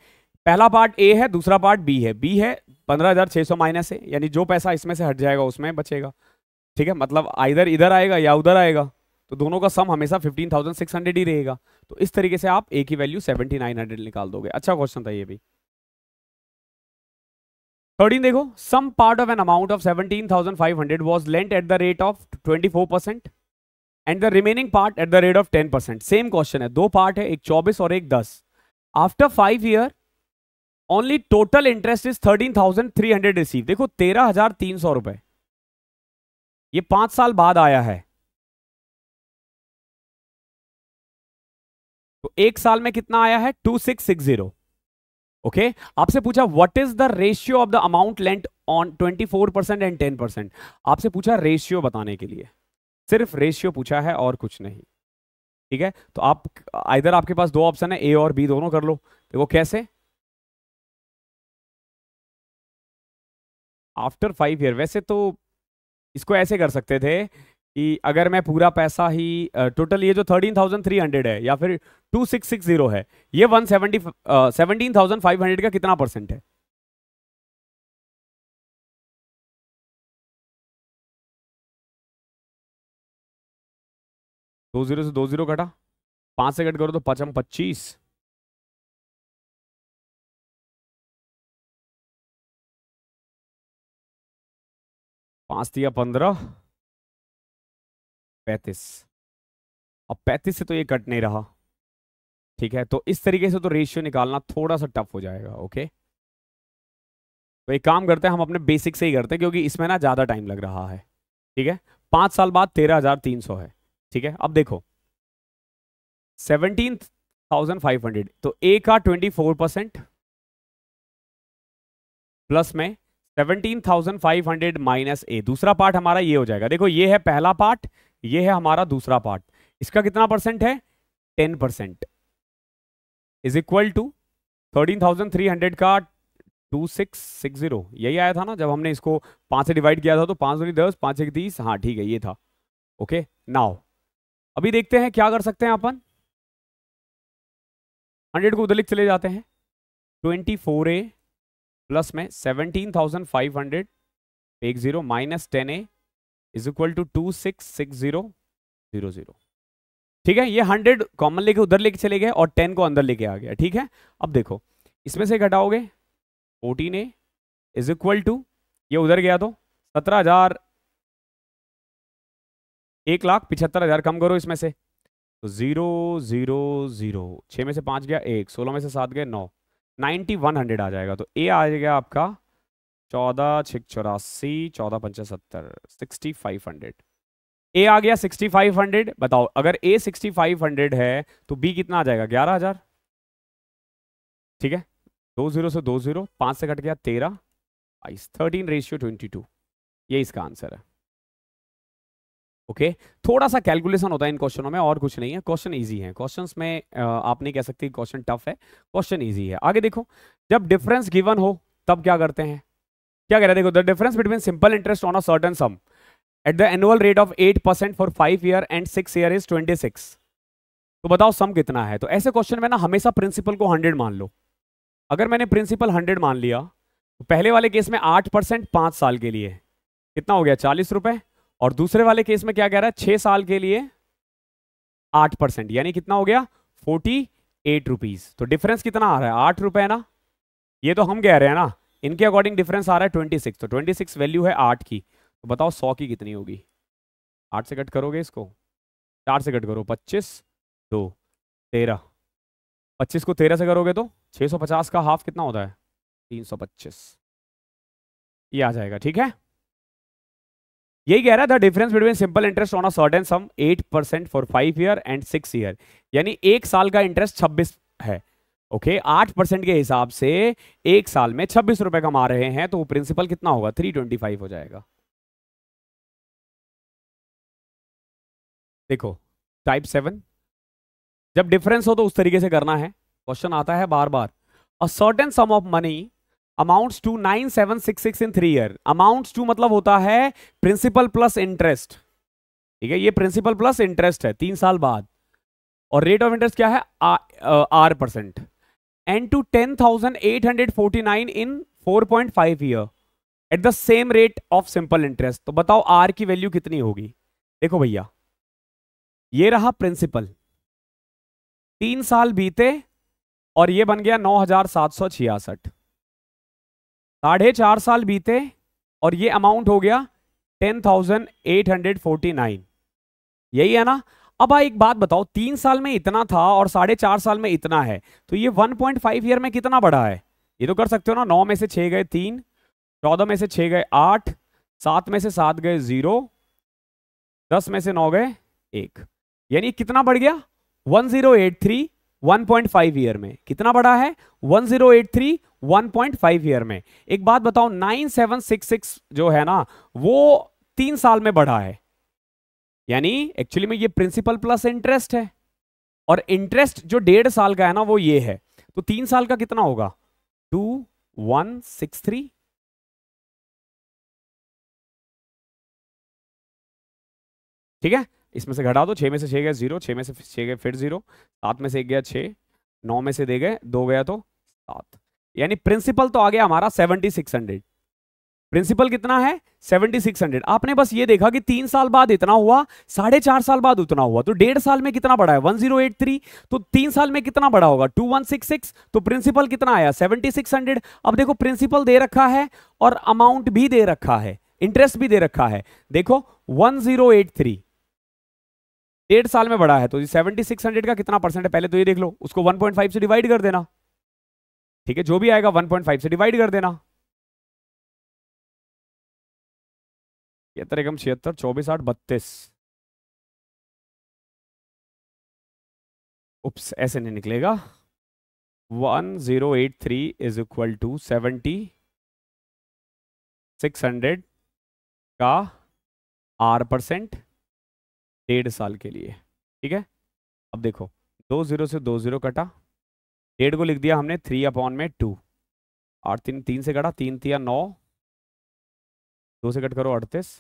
पहला पार्ट ए है दूसरा पार्ट बी है बी है पंद्रह हजार छः सौ माइनस है यानी जो पैसा इसमें से हट जाएगा उसमें बचेगा ठीक है मतलब इधर इधर आएगा या उधर आएगा तो दोनों का सम हमेशा 15,600 ही रहेगा तो इस तरीके से आप ए की वैल्यू 7,900 निकाल दोगे अच्छा क्वेश्चन था ये भी थर्टीन देखो sum part of an amount of 17,500 was lent at the rate of 24% and the remaining part at the rate of 10% same question है दो पार्ट है एक चौबीस और एक दस after five year only total interest is hundred receive देखो तेरह हजार तीन सौ रुपए ये पांच साल बाद आया है तो एक साल में कितना आया है two six six zero okay आपसे पूछा what is the ratio of the amount lent on twenty four percent and ten percent आपसे पूछा रेशियो बताने के लिए सिर्फ रेशियो पूछा है और कुछ नहीं ठीक है तो आप इधर आपके पास दो ऑप्शन है ए और बी दोनों कर लो देखो कैसे आफ्टर फाइव ईयर वैसे तो इसको ऐसे कर सकते थे कि अगर मैं पूरा पैसा ही टोटल ये जो थर्टीन थाउजेंड थ्री हंड्रेड है या फिर टू सिक्स सिक्स जीरो है ये one seventy seventeen thousand five hundred का कितना परसेंट है दो जीरो से दो जीरो घटा पांच से कट करो तो पचम पच्चीस पाँच दिया पंद्रह पैंतीस अब पैंतीस से तो ये कट नहीं रहा ठीक है तो इस तरीके से तो रेशियो निकालना थोड़ा सा टफ हो जाएगा ओके तो एक काम करते हैं हम अपने बेसिक से ही करते हैं क्योंकि इसमें ना ज़्यादा टाइम लग रहा है ठीक है पांच साल बाद तेरह हज़ार तीन सौ है ठीक है अब देखो सेवनटीन थाउजेंड फाइव हंड्रेड तो ए का ट्वेंटी फोर परसेंट प्लस में seventeen thousand five hundred minus A दूसरा पार्ट हमारा ये हो जाएगा देखो ये है पहला पार्ट ये है हमारा दूसरा पार्ट इसका कितना परसेंट है ten percent is equal to thirteen thousand three hundred का टू सिक्स सिक्स जीरो यही आया था ना जब हमने इसको पांच से डिवाइड किया था तो पांच दूनी दस पांच एक तीस हाँ ठीक है ये था ओके नाउ अभी देखते हैं क्या कर सकते हैं अपन हंड्रेड को उधर चले जाते हैं ट्वेंटी फोर ए प्लस में सेवनटीन थाउजेंड फाइव हंड्रेड एक zero minus ten A is equal to two six six zero zero zero ठीक है ये हंड्रेड कॉमन लेके उधर लेके चले गए और टेन को अंदर लेके आ गया ठीक है अब देखो इसमें से घटाओगे fourteen A is equal to ये उधर गया तो सत्रह हजार एक लाख पिछहत्तर हजार कम करो इसमें से तो जीरो जीरो जीरो छह में से पांच गया एक सोलह में से सात गए नौ नाइनटी वन हंड्रेड आ जाएगा तो ए आ जाएगा आपका चौदह छिक चौरासी चौदह पंचा सत्तर सिक्सटी फाइव हंड्रेड ए आ गया सिक्सटी फाइव हंड्रेड बताओ अगर ए सिक्सटी फाइव हंड्रेड है तो बी कितना आ जाएगा ग्यारह हजार ठीक है दो जीरो से दो जीरो पांच से कट गया तेरह बाईस थर्टीन रेशियो ट्वेंटी टू ये इसका आंसर है ओके okay. थोड़ा सा कैलकुलेशन होता है इन क्वेश्चनों में और कुछ नहीं है क्वेश्चन इजी है क्वेश्चन में आप नहीं कह सकते क्वेश्चन टफ है क्वेश्चन इजी है आगे देखो जब डिफरेंस गिवन हो तब क्या करते हैं क्या कह रहा है देखो the difference between simple interest on a certain sum at the annual rate of eight percent for five year and six year is twenty six तो बताओ सम कितना है तो ऐसे क्वेश्चन में ना हमेशा प्रिंसिपल को हंड्रेड मान लो अगर मैंने प्रिंसिपल हंड्रेड मान लिया तो पहले वाले केस में आठ परसेंट पांच साल के लिए कितना हो गया चालीस रुपए और दूसरे वाले केस में क्या कह रहा है छह साल के लिए आठ परसेंट यानी कितना हो गया फोर्टी एट रुपीज़ तो डिफरेंस कितना आ रहा है आठ रुपए ना ये तो हम कह रहे हैं ना इनके अकॉर्डिंग डिफरेंस आ रहा है ट्वेंटी सिक्स तो ट्वेंटी सिक्स वैल्यू है आठ की तो बताओ सौ की कितनी होगी आठ से कट करोगे इसको चार से कट करो पच्चीस दो तेरह पच्चीस को तेरह से करोगे तो छः सौ पचास का हाफ कितना होता है तीन सौ पच्चीस ये आ जाएगा ठीक है यही कह रहा था difference between simple interest on a certain sum eight percent for five year and six year यानी एक साल का इंटरेस्ट छब्बीस है ओके आठ परसेंट के हिसाब से एक साल में छब्बीस रुपए कमा रहे हैं तो वो प्रिंसिपल कितना होगा थ्री ट्वेंटी फाइव हो जाएगा देखो टाइप सेवन जब डिफरेंस हो तो उस तरीके से करना है क्वेश्चन आता है बार बार a certain sum of money amounts to nine seven six six in three year amounts to मतलब होता है प्रिंसिपल प्लस इंटरेस्ट ठीक है ये प्रिंसिपल प्लस इंटरेस्ट है तीन साल बाद और रेट ऑफ इंटरेस्ट क्या है R percent nine in four point five year at the same rate of simple interest तो बताओ आर की वैल्यू कितनी होगी देखो भैया ये रहा प्रिंसिपल तीन साल बीते और ये बन गया नौ हजार सात सौ छियासठ साढ़े चार साल बीते और ये अमाउंट हो गया ten thousand eight hundred forty nine यही है ना अब एक बात बताओ तीन साल में इतना था और साढ़े चार साल में इतना है तो ये 1.5 ईयर में कितना बढ़ा है ये तो कर सकते हो ना नौ में से छः गए तीन चौदह में से छः गए आठ सात में से सात गए जीरो दस में से नौ गए एक यानी कितना बढ़ गया 1083 फाइव ईयर में कितना बढ़ा है 1083 फाइव ईयर में एक बात बताओ सिक्स जो है ना वो तीन साल में बढ़ा है यानी एक्चुअली में ये प्रिंसिपल प्लस इंटरेस्ट है और इंटरेस्ट जो डेढ़ साल का है ना वो ये है तो तीन साल का कितना होगा टू वन सिक्स थ्री ठीक है इसमें से घटा दो तो छह में से छह गया जीरो छह में से छह गए फिर जीरो सात में से एक गया छ नौ में से दे गए दो गया तो सात यानी प्रिंसिपल तो आ गया हमारा सेवनटी सिक्स हंड्रेड प्रिंसिपल कितना है 7600 आपने बस ये देखा कि तीन साल बाद इतना हुआ साढ़े चार साल बाद उतना हुआ तो डेढ़ साल में कितना बड़ा है 1083 तो तीन साल में कितना बड़ा होगा 2166 तो प्रिंसिपल कितना आया 7600 अब देखो प्रिंसिपल दे रखा है और अमाउंट भी दे रखा है इंटरेस्ट भी दे रखा है देखो 1083 डेढ़ साल में बड़ा है तो सेवेंटी सिक्स हंड्रेड का कितना परसेंट है पहले तो ये देख लो उसको फाइव से डिवाइड कर देना ठीक है जो भी आएगा फाइव से डिवाइड कर देना तिहत्तर एकम छिहत्तर चौबीस आठ बत्तीस उप्स ऐसे नहीं निकलेगा one zero eight three is equal to seventy six hundred का आर परसेंट डेढ़ साल के लिए ठीक है अब देखो दो जीरो से दो जीरो कटा डेढ़ को लिख दिया हमने थ्री अपॉन में टू आठ तीन तीन से कटा तीन तीन नौ दो से कट करो अड़तीस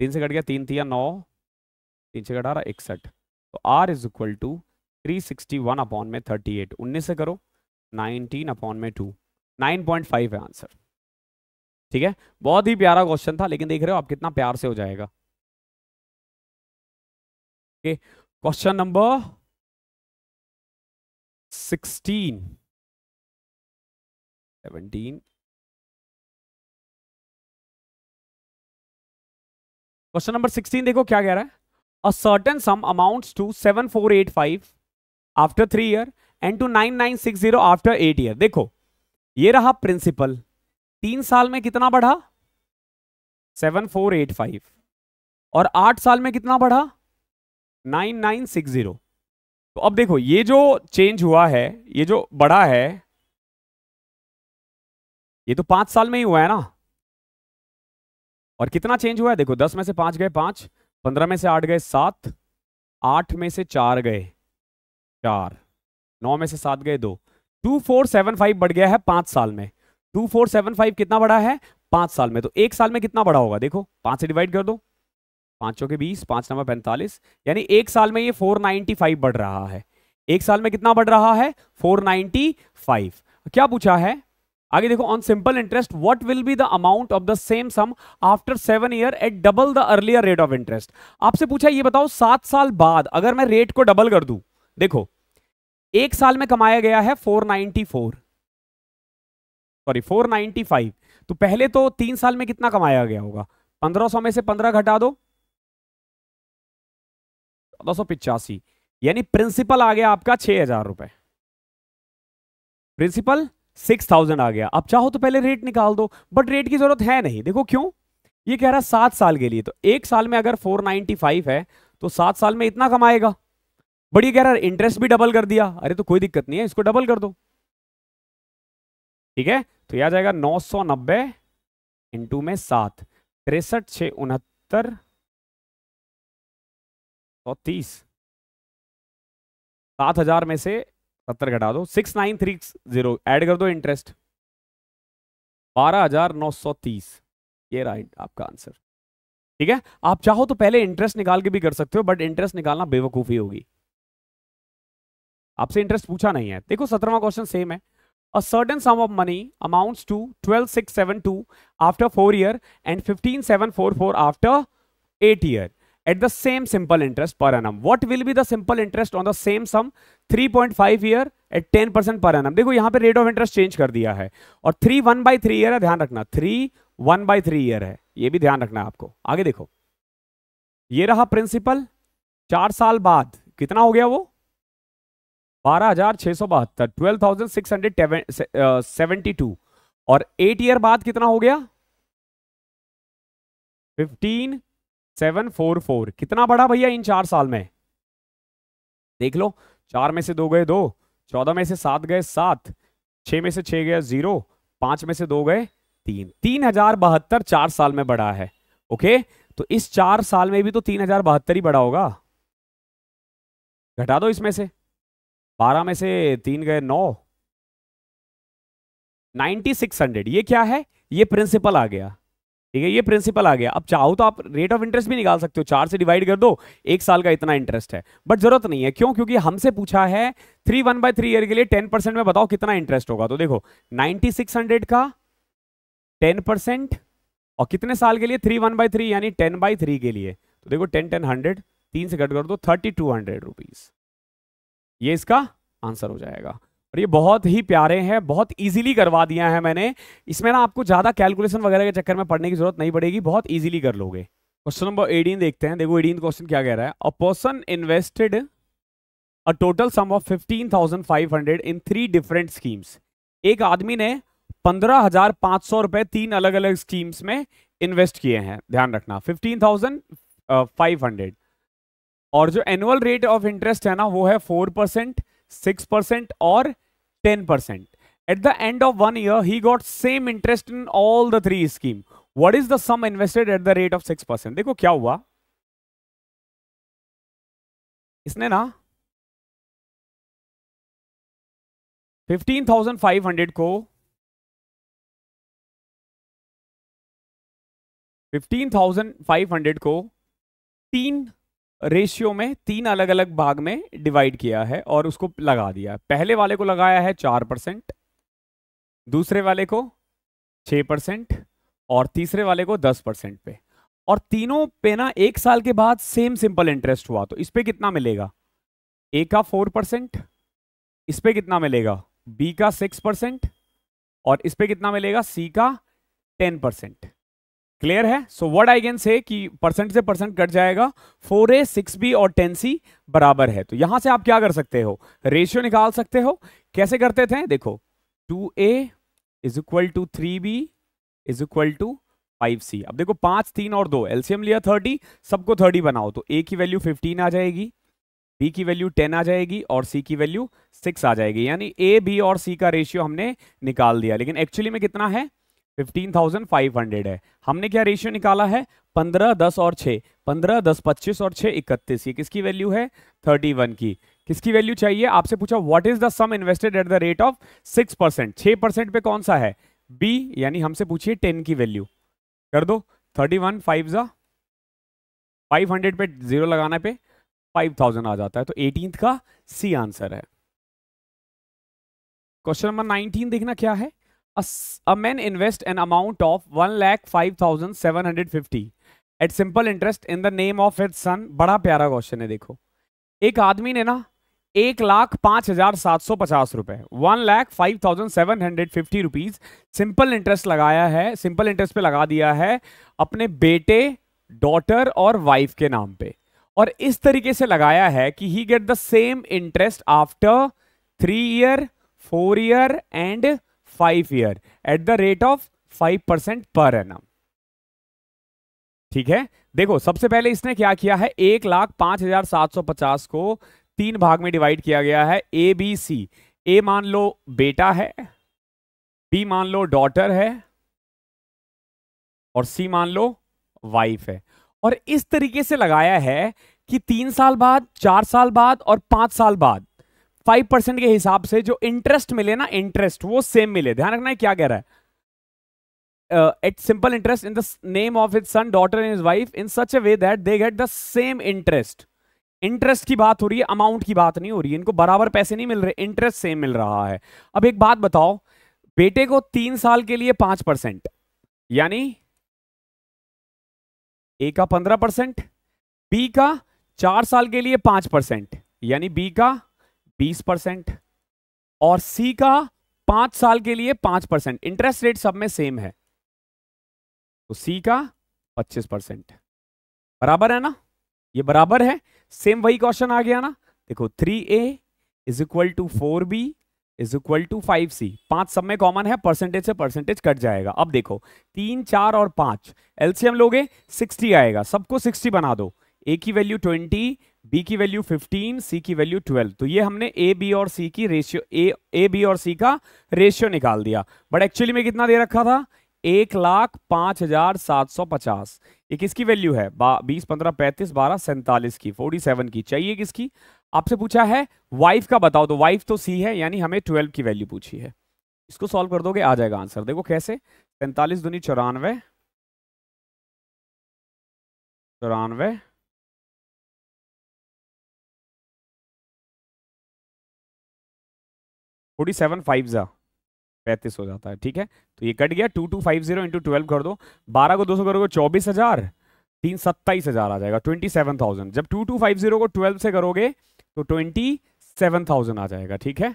तीन से कट गया तीन थी नौ तीन से कट आ रहा इकसठ तो R is equal to three sixty one upon में थर्टी एट उन्नीस से करो नाइनटीन अपॉन में टू नाइन पॉइंट फाइव है आंसर ठीक है बहुत ही प्यारा क्वेश्चन था लेकिन देख रहे हो आप कितना प्यार से हो जाएगा question number sixteen seventeen question number sixteen देखो क्या कह रहा है a certain sum amounts to seven four eight five after three year and two nine nine six zero after eight year देखो ये रहा प्रिंसिपल तीन साल में कितना बढ़ा सेवन फोर एट फाइव और आठ साल में कितना बढ़ा नाइन नाइन सिक्स जीरो तो अब देखो ये जो चेंज हुआ है ये जो बढ़ा है ये तो पांच साल में ही हुआ है ना और कितना चेंज हुआ है देखो दस में से पांच गए पांच पंद्रह में से आठ गए सात आठ में से चार गए चार नौ में से सात गए दो टू फोर सेवन फाइव बढ़ गया है पांच साल में टू फोर सेवन फाइव कितना बड़ा है पांच साल में तो एक साल में कितना बड़ा होगा देखो पांच से डिवाइड कर दो पांचों के बीस पांच नंबर पैंतालीस यानी एक साल में ये फोर नाइनटी फाइव बढ़ रहा है एक साल में कितना बढ़ रहा है फोर नाइनटी फाइव क्या पूछा है आगे देखो on simple interest what will be the amount of the same sum after seven year at double the earlier rate of interest आपसे पूछा ये बताओ सात साल बाद अगर मैं रेट को डबल कर दू देखो एक साल में कमाया गया है 494 सॉरी 495 तो पहले तो तीन साल में कितना कमाया गया होगा 1500 में से 15 घटा दो चौदह सौ पिचासी यानी प्रिंसिपल आ गया आपका छह हजार रुपए प्रिंसिपल सिक्स थाउजेंड आ गया आप चाहो तो पहले रेट निकाल दो बट रेट की जरूरत है नहीं देखो क्यों ये कह रहा है सात साल के लिए तो एक साल में अगर फोर नाइनटी फाइव है तो सात साल में इतना कमाएगा बट ये कह रहा है इंटरेस्ट भी डबल कर दिया अरे तो कोई दिक्कत नहीं है इसको डबल कर दो ठीक है तो यह आ जाएगा नौ सौ नब्बे इंटू में सात तिरसठ छ उनहत्तर सौ तीस सात हजार में से सत्तर घटा दो six nine three zero add कर दो इंटरेस्ट बारह हजार नौ सौ तीस ये राइट आपका आंसर ठीक है आप चाहो तो पहले इंटरेस्ट निकाल के भी कर सकते हो बट इंटरेस्ट निकालना बेवकूफ़ी होगी आपसे इंटरेस्ट पूछा नहीं है देखो सत्रहवा क्वेश्चन सेम है a certain sum of money amounts to 12672 after 4 year and 15744 after 8 year at the same simple interest per annum. What will be the simple interest on the same sum? 3.5 year at ten percent per annum देखो यहाँ पे rate of interest change कर दिया है और three one by three year है ध्यान रखना three one by three year है ये भी ध्यान रखना आपको आगे देखो ये रहा प्रिंसिपल चार साल बाद कितना हो गया वो बारह हजार छह सौ बहत्तर twelve thousand six hundred seventy two और एट ईयर बाद कितना हो गया फिफ्टीन सेवन फोर फोर कितना बढ़ा भैया इन चार साल में देख लो चार में से दो गए दो चौदह में से सात गए सात छह में से छह गए जीरो पांच में से दो गए तीन तीन हजार बहत्तर चार साल में बढ़ा है ओके तो इस चार साल में भी तो तीन हजार बहत्तर ही बढ़ा होगा घटा दो इसमें से बारह में से तीन गए नौ नाइनटी सिक्स हंड्रेड ये क्या है ये प्रिंसिपल आ गया ठीक है ये प्रिंसिपल आ गया अब चाहो तो आप रेट ऑफ इंटरेस्ट भी निकाल सकते हो चार से डिवाइड कर दो एक साल का इतना इंटरेस्ट है बट जरूरत नहीं है क्यों क्योंकि हमसे पूछा है three one by three year के लिए टेन परसेंट में बताओ कितना इंटरेस्ट होगा तो देखो नाइनटी सिक्स हंड्रेड का टेन परसेंट और कितने साल के लिए थ्री वन बाय थ्री यानी टेन बाई थ्री के लिए तो देखो टेन टेन हंड्रेड तीन से कट कर दो थर्टी टू हंड्रेड रुपीज ये इसका आंसर हो जाएगा और ये बहुत ही प्यारे हैं बहुत इजीली करवा दिया है मैंने इसमें ना आपको ज़्यादा कैलकुलेशन वगैरह के चक्कर में पढ़ने की जरूरत नहीं पड़ेगी बहुत इजीली कर लोगे क्वेश्चन नंबर एटीन देखते हैं देखो एटीन क्वेश्चन क्या कह रहा है a person invested a total sum of fifteen thousand five hundred in three different schemes एक आदमी ने पंद्रह हजार पांच सौ रुपए तीन अलग अलग स्कीम्स में इन्वेस्ट किए हैं ध्यान रखना फिफ्टीन थाउजेंड फाइव हंड्रेड और जो एनुअल रेट ऑफ इंटरेस्ट है ना वो है फोर परसेंट सिक्स परसेंट और ten percent at the end of one year he got same interest in all the three scheme what is the sum invested at the rate of six percent देखो क्या हुआ इसने ना fifteen thousand five hundred को fifteen thousand five hundred को तीन ratio में तीन अलग अलग भाग में डिवाइड किया है और उसको लगा दिया पहले वाले को लगाया है चार परसेंट दूसरे वाले को छ परसेंट और तीसरे वाले को दस परसेंट पे और तीनों पे ना एक साल के बाद सेम सिंपल इंटरेस्ट हुआ तो इस पर कितना मिलेगा ए का फोर परसेंट इस पर कितना मिलेगा बी का सिक्स परसेंट और इस पर कितना मिलेगा सी का टेन परसेंट क्लियर है सो वर्ड आई कैन से कि परसेंट से परसेंट कट जाएगा फोर ए सिक्स बी और टेन सी बराबर है तो यहां से आप क्या कर सकते हो रेशियो निकाल सकते हो कैसे करते थे देखो two A is equal to three B is equal to five C अब देखो पांच तीन और दो एलसीएम लिया थर्टी सबको थर्टी बनाओ तो ए की वैल्यू फिफ्टीन आ जाएगी बी की वैल्यू टेन आ जाएगी और सी की वैल्यू सिक्स आ जाएगी यानी ए बी और सी का रेशियो हमने निकाल दिया लेकिन एक्चुअली में कितना है 15,500 है हमने क्या रेशियो निकाला है 15 10 और 6 15 10 25 और 6 इकतीस ये किसकी वैल्यू है 31 की किसकी वैल्यू चाहिए आपसे पूछा what is the sum invested at the rate of 6 percent छह परसेंट पे कौन सा है बी यानी हमसे पूछिए 10 की वैल्यू कर दो 31 वन फाइव जा फाइव हंड्रेड पे जीरो लगाने पे 5000 आ जाता है तो एटीन का सी आंसर है क्वेश्चन नंबर नाइनटीन देखना क्या है a man invest an amount of one lakh five thousand seven hundred fifty at simple interest in the name of it son बड़ा प्यारा क्वेश्चन है देखो एक आदमी ने ना एक लाख पांच हजार सात सौ पचास रुपए one lakh five thousand seven hundred fifty rupees simple interest लगाया है सिंपल इंटरेस्ट पे लगा दिया है अपने बेटे डॉटर और वाइफ के नाम पे और इस तरीके से लगाया है कि he get the same interest after three year four year and five year at the rate of five percent per annum ठीक है देखो सबसे पहले इसने क्या किया है एक लाख पांच हजार सात सौ पचास को तीन भाग में डिवाइड किया गया है ए बी सी ए मान लो बेटा है बी मान लो डॉटर है और सी मान लो वाइफ है और इस तरीके से लगाया है कि तीन साल बाद चार साल बाद और पांच साल बाद फाइव परसेंट के हिसाब से जो इंटरेस्ट मिले ना इंटरेस्ट वो सेम मिले ध्यान रखना है क्या कह रहा है it simple interest in the name of is son daughter in is wife in such a way that they get the same interest interest की बात हो रही है अमाउंट की बात नहीं हो रही है इनको बराबर पैसे नहीं मिल रहे इंटरेस्ट सेम मिल रहा है अब एक बात बताओ बेटे को तीन साल के लिए पांच परसेंट यानी ए का पंद्रह परसेंट बी का चार साल के लिए पांच परसेंट यानी बी का 20 परसेंट और सी का पांच साल के लिए पांच परसेंट इंटरेस्ट रेट सब में सेम है तो सी का पच्चीस परसेंट बराबर है ना ये बराबर है सेम वही क्वेश्चन आ गया ना देखो three A is equal to four B is equal to five C पांच सब में कॉमन है परसेंटेज से परसेंटेज कट जाएगा अब देखो तीन चार और पांच एलसीएम लोगे सिक्सटी आएगा सबको सिक्सटी बना दो ए की वैल्यू ट्वेंटी बी की वैल्यू 15 सी की वैल्यू 12 तो ये हमने ए बी और सी की रेशियो ए ए बी और सी का रेशियो निकाल दिया बट एक्चुअली में कितना दे रखा था एक लाख पांच हजार सात सौ पचास ये किसकी वैल्यू है बीस पंद्रह पैंतीस बारह सैंतालीस की फोर्टी सेवन की चाहिए किसकी आपसे पूछा है वाइफ का बताओ तो वाइफ तो सी है यानी हमें ट्वेल्व की वैल्यू पूछी है इसको सॉल्व कर दोगे आ जाएगा आंसर देखो कैसे सैंतालीस दुनी चौरानवे चौरानवे फोर्टी सेवन फाइव ज़ा पैंतीस हो जाता है ठीक है तो ये कट गया two two five zero into twelve कर दो बारह को दो सौ करोगे चौबीस हज़ार तीन सत्ताईस हज़ार आ जाएगा ट्वेंटी सेवन थाउजेंड जब टू टू फाइव जीरो को ट्वेल्व से करोगे तो ट्वेंटी सेवन थाउजेंड आ जाएगा ठीक है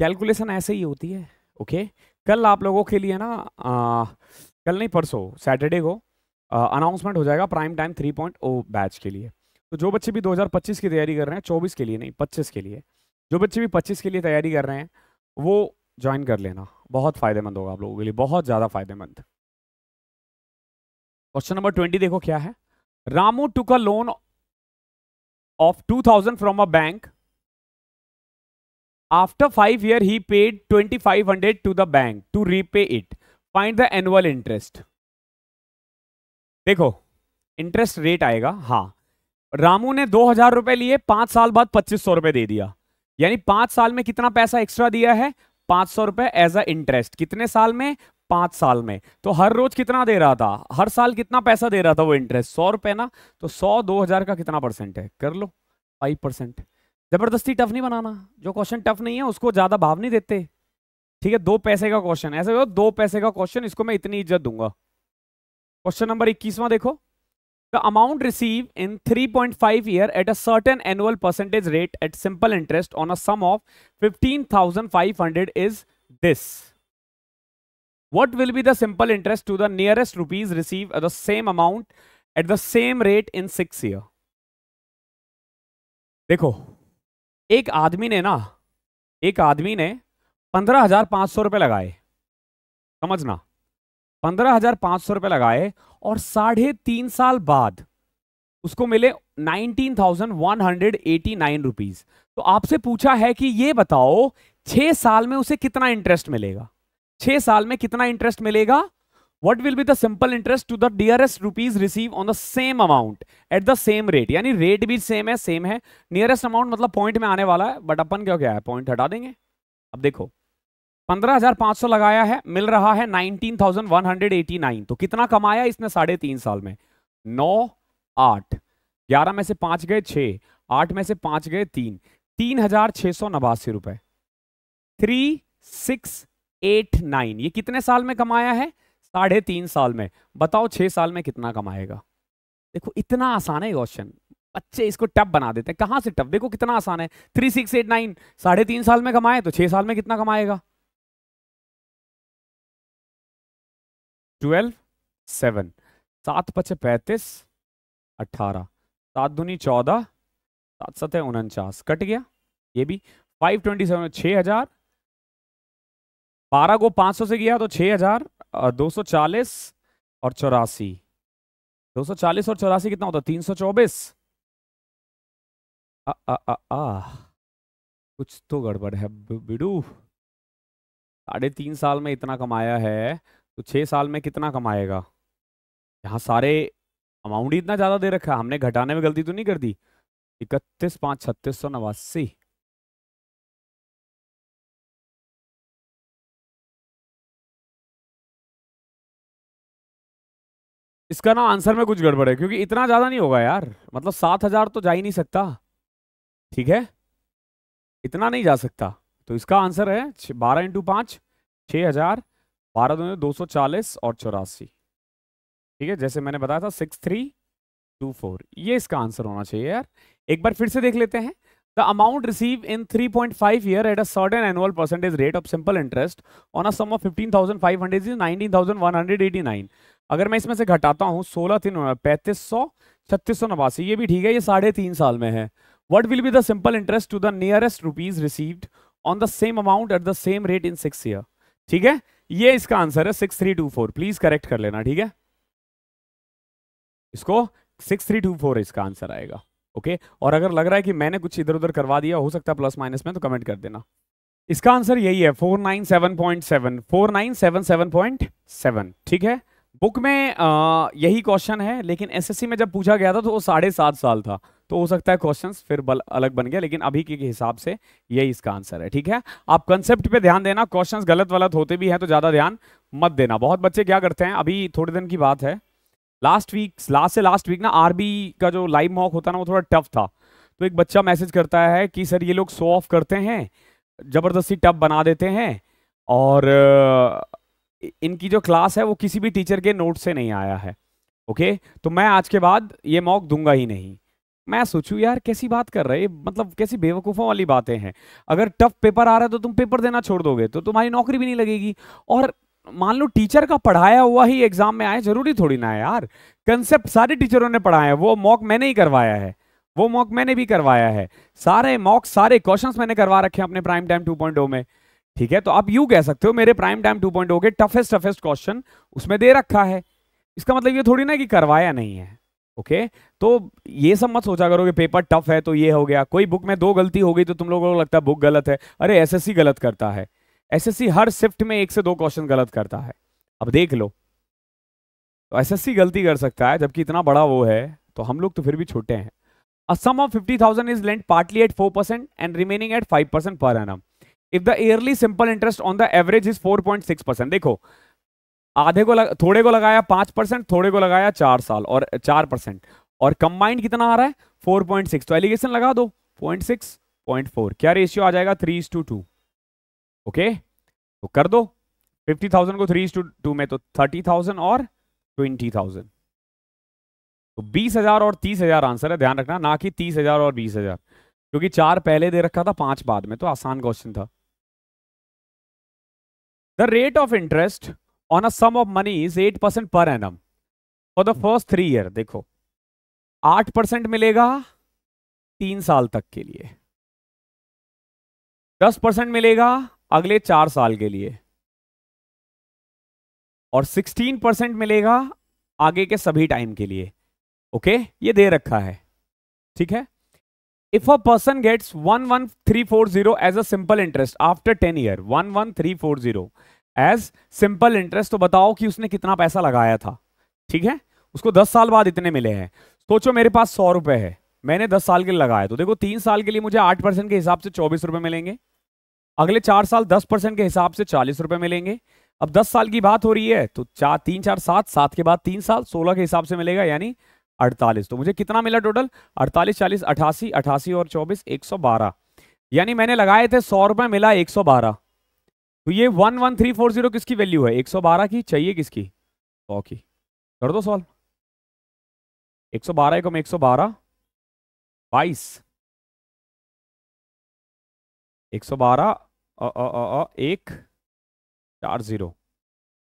कैलकुलेशन ऐसे ही होती है ओके कल आप लोगों के लिए ना आ, कल नहीं परसों सैटरडे को अनाउंसमेंट हो जाएगा prime time three point O batch के लिए तो जो बच्चे भी 2025 की तैयारी कर रहे हैं 24 के लिए नहीं 25 के लिए जो बच्चे भी पच्चीस के लिए तैयारी कर रहे हैं वो ज्वाइन कर लेना बहुत फ़ायदेमंद होगा आप लोगों के लिए बहुत ज़्यादा फायदेमंद क्वेश्चन नंबर ट्वेंटी देखो क्या है Ramu took a loan of two thousand from a bank after five year he paid twenty five hundred to the bank to repay it find the annual interest देखो इंटरेस्ट रेट आएगा हाँ रामू ने दो हजार रुपए लिए पांच साल बाद पच्चीस सौ रुपए दे दिया यानी पांच साल में कितना पैसा एक्स्ट्रा दिया है पांच सौ रुपए एज अ इंटरेस्ट कितने साल में पांच साल में तो हर रोज कितना दे रहा था हर साल कितना पैसा दे रहा था वो इंटरेस्ट सौ रुपए ना तो सौ दो हजार का कितना परसेंट है कर लो फाइव परसेंट जबरदस्ती टफ नहीं बनाना जो क्वेश्चन टफ नहीं है उसको ज्यादा भाव नहीं देते ठीक है दो पैसे का क्वेश्चन ऐसे दो पैसे का क्वेश्चन इसको मैं इतनी इज्जत दूंगा क्वेश्चन नंबर इक्कीसवा देखो the amount received in 3.5 year at a certain annual percentage rate at simple interest on a sum of 15500 is this what will be the simple interest to the nearest rupees received the same amount at the same rate in 6 year देखो एक आदमी ने ना एक आदमी ने पंद्रह हजार पांच सौ रुपए लगाए समझना पंद्रह हजार पांच सौ रुपए लगाए और साढ़े तीन साल बाद उसको मिले nineteen thousand one hundred eighty nine rupees तो आपसे पूछा है कि ये बताओ छह साल में उसे कितना इंटरेस्ट मिलेगा छह साल में कितना इंटरेस्ट मिलेगा what will be the simple interest to the dearest rupees receive on the same amount at the same rate यानी रेट भी सेम है सेम है नियरेस्ट अमाउंट मतलब पॉइंट में आने वाला है बट अपन क्या क्या है पॉइंट हटा देंगे अब देखो पंद्रह हजार पांच सौ लगाया है मिल रहा है nineteen thousand one hundred eighty nine तो कितना कमाया इसने साढ़े तीन साल में नौ आठ ग्यारह में से पांच गए छ आठ में से पांच गए तीन तीन हजार छह सौ नवासी रुपए थ्री सिक्स एट नाइन ये कितने साल में कमाया है साढ़े तीन साल में बताओ छह साल में कितना कमाएगा देखो इतना आसान है क्वेश्चन बच्चे इसको टप बना देते हैं कहां से टप देखो कितना आसान है थ्री सिक्स एट नाइन साढ़े तीन साल में कमाए तो छह साल में कितना कमाएगा ट्वेल्व सेवन सात पचे पैंतीस अट्ठारह सात दूनी चौदह सात है उनचास कट गया ये भी फाइव ट्वेंटी सेवन छः हजार बारह को पाँच सौ से गया तो छः हजार दो सौ चालीस और चौरासी दो सौ चालीस और चौरासी कितना होता तीन सौ चौबीस आ कुछ तो गड़बड़ है बिडू साढ़े तीन साल में इतना कमाया है तो छः साल में कितना कमाएगा यहाँ सारे अमाउंट ही इतना ज़्यादा दे रखा है हमने घटाने में गलती तो नहीं कर दी इकतीस पाँच छत्तीस सौ नवासी इसका ना आंसर में कुछ गड़बड़ है क्योंकि इतना ज़्यादा नहीं होगा यार मतलब सात हज़ार तो जा ही नहीं सकता ठीक है इतना नहीं जा सकता तो इसका आंसर है बारह इंटू पाँच छह हज़ार बारह दो सौ चालीस और चौरासी ठीक है जैसे मैंने बताया था सिक्स थ्री टू फोर ये इसका आंसर होना चाहिए यार एक बार फिर से देख लेते हैं the amount receive in five year at a certain annual percentage rate of simple interest on a sum of hundred is nine अगर मैं इसमें से घटाता हूँ सोलह तीन पैंतीस सौ छत्तीस सौ नवासी ये भी ठीक है ये साढ़े तीन साल में है what will be the simple interest to the nearest rupees received on the same amount at the same rate in six year ठीक है ये इसका आंसर है six three two four please correct कर लेना ठीक है इसको सिक्स थ्री टू फोर इसका आंसर आएगा ओके और अगर लग रहा है कि मैंने कुछ इधर उधर करवा दिया हो सकता है प्लस माइनस में तो कमेंट कर देना इसका आंसर यही है four nine seven point seven four nine seven seven point seven ठीक है बुक में आ, यही क्वेश्चन है लेकिन एसएससी में जब पूछा गया था तो वो साढ़े सात साल था तो हो सकता है क्वेश्चन फिर बल अलग बन गया लेकिन अभी के हिसाब से यही इसका आंसर है ठीक है आप कंसेप्ट पे ध्यान देना क्वेश्चन गलत वलत होते भी हैं तो ज़्यादा ध्यान मत देना बहुत बच्चे क्या करते हैं अभी थोड़े दिन की बात है लास्ट वीक लास्ट से लास्ट वीक ना आरबी का जो लाइव मॉक होता ना वो थोड़ा टफ था तो एक बच्चा मैसेज करता है कि सर ये लोग शो ऑफ करते हैं ज़बरदस्ती टफ बना देते हैं और इनकी जो क्लास है वो किसी भी टीचर के नोट से नहीं आया है ओके तो मैं आज के बाद ये मॉक दूंगा ही नहीं मैं सोचू यार कैसी बात कर रहे मतलब कैसी बेवकूफ़ों वाली बातें हैं अगर टफ पेपर आ रहा है तो तुम पेपर देना छोड़ दोगे तो तुम्हारी नौकरी भी नहीं लगेगी और मान लो टीचर का पढ़ाया हुआ ही एग्जाम में आए जरूरी थोड़ी ना है यार कंसेप्ट सारे टीचरों ने पढ़ाया है वो मॉक मैंने ही करवाया है वो मॉक मैंने भी करवाया है सारे मॉक सारे क्वेश्चंस मैंने करवा रखे हैं अपने प्राइम टाइम 2.0 में ठीक है तो आप यू कह सकते हो मेरे प्राइम टाइम 2.0 के टफेस्ट टफेस्ट क्वेश्चन उसमें दे रखा है इसका मतलब ये थोड़ी ना कि करवाया नहीं है ओके okay? तो ये सब मत सोचा करो कि पेपर टफ है तो ये हो गया कोई बुक में दो गलती हो गई तो तुम लोगों को लगता है बुक गलत है अरे एसएससी गलत करता है एसएससी हर शिफ्ट में एक से दो क्वेश्चन गलत करता है अब देख लो तो एसएससी गलती कर सकता है जबकि इतना बड़ा वो है तो हम लोग तो फिर भी छोटे हैं a sum of fifty 50,000 is lent partly at 4% and remaining at 5% per annum. If the yearly simple interest on the average is 4.6%, देखो आधे को लग, थोड़े को लगाया पांच परसेंट थोड़े को लगाया चार साल और चार परसेंट और कंबाइंड कितना आ रहा है फोर पॉइंट सिक्स तो एलिगेशन लगा दो पॉइंट सिक्स पॉइंट फोर क्या रेशियो आ जाएगा थ्री टू टू ओके तो कर दो फिफ्टी थाउजेंड को थ्री टू टू में तो थर्टी थाउजेंड और ट्वेंटी थाउजेंड तो बीस हजार और तीस हजार आंसर है ध्यान रखना ना कि तीस हजार और बीस हजार क्योंकि चार पहले दे रखा था पांच बाद में तो आसान क्वेश्चन था the rate of interest on a sum of money is eight percent per annum for the first three year देखो आठ परसेंट मिलेगा तीन साल तक के लिए दस परसेंट मिलेगा अगले चार साल के लिए और सिक्सटीन परसेंट मिलेगा आगे के सभी टाइम के लिए ओके ये दे रखा है ठीक है if a person gets one one three four zero as a simple interest after ten year one one three four zero as simple interest तो बताओ कि उसने कितना पैसा लगाया था ठीक है उसको दस साल बाद इतने मिले हैं सोचो मेरे पास सौ रुपए है मैंने दस साल के लिए लगाया तो देखो तीन साल के लिए मुझे आठ परसेंट के हिसाब से चौबीस रुपए मिलेंगे अगले चार साल दस परसेंट के हिसाब से चालीस रुपए मिलेंगे अब दस साल की बात हो रही है तो चार तीन चार सात सात के बाद तीन साल सोलह के हिसाब से मिलेगा यानी अड़तालीस तो मुझे कितना मिला टोटल अड़तालीस चालीस अठासी अठासी और चौबीस एक सौ बारह यानी मैंने लगाए थे सौ रुपए मिला एक सौ बारह तो ये one one three four zero किसकी वैल्यू है एक सौ बारह की चाहिए किसकी सौ की कर दो सॉल्व एक सौ बारह एक सौ बारह बाईस एक सौ बारह एक चार जीरो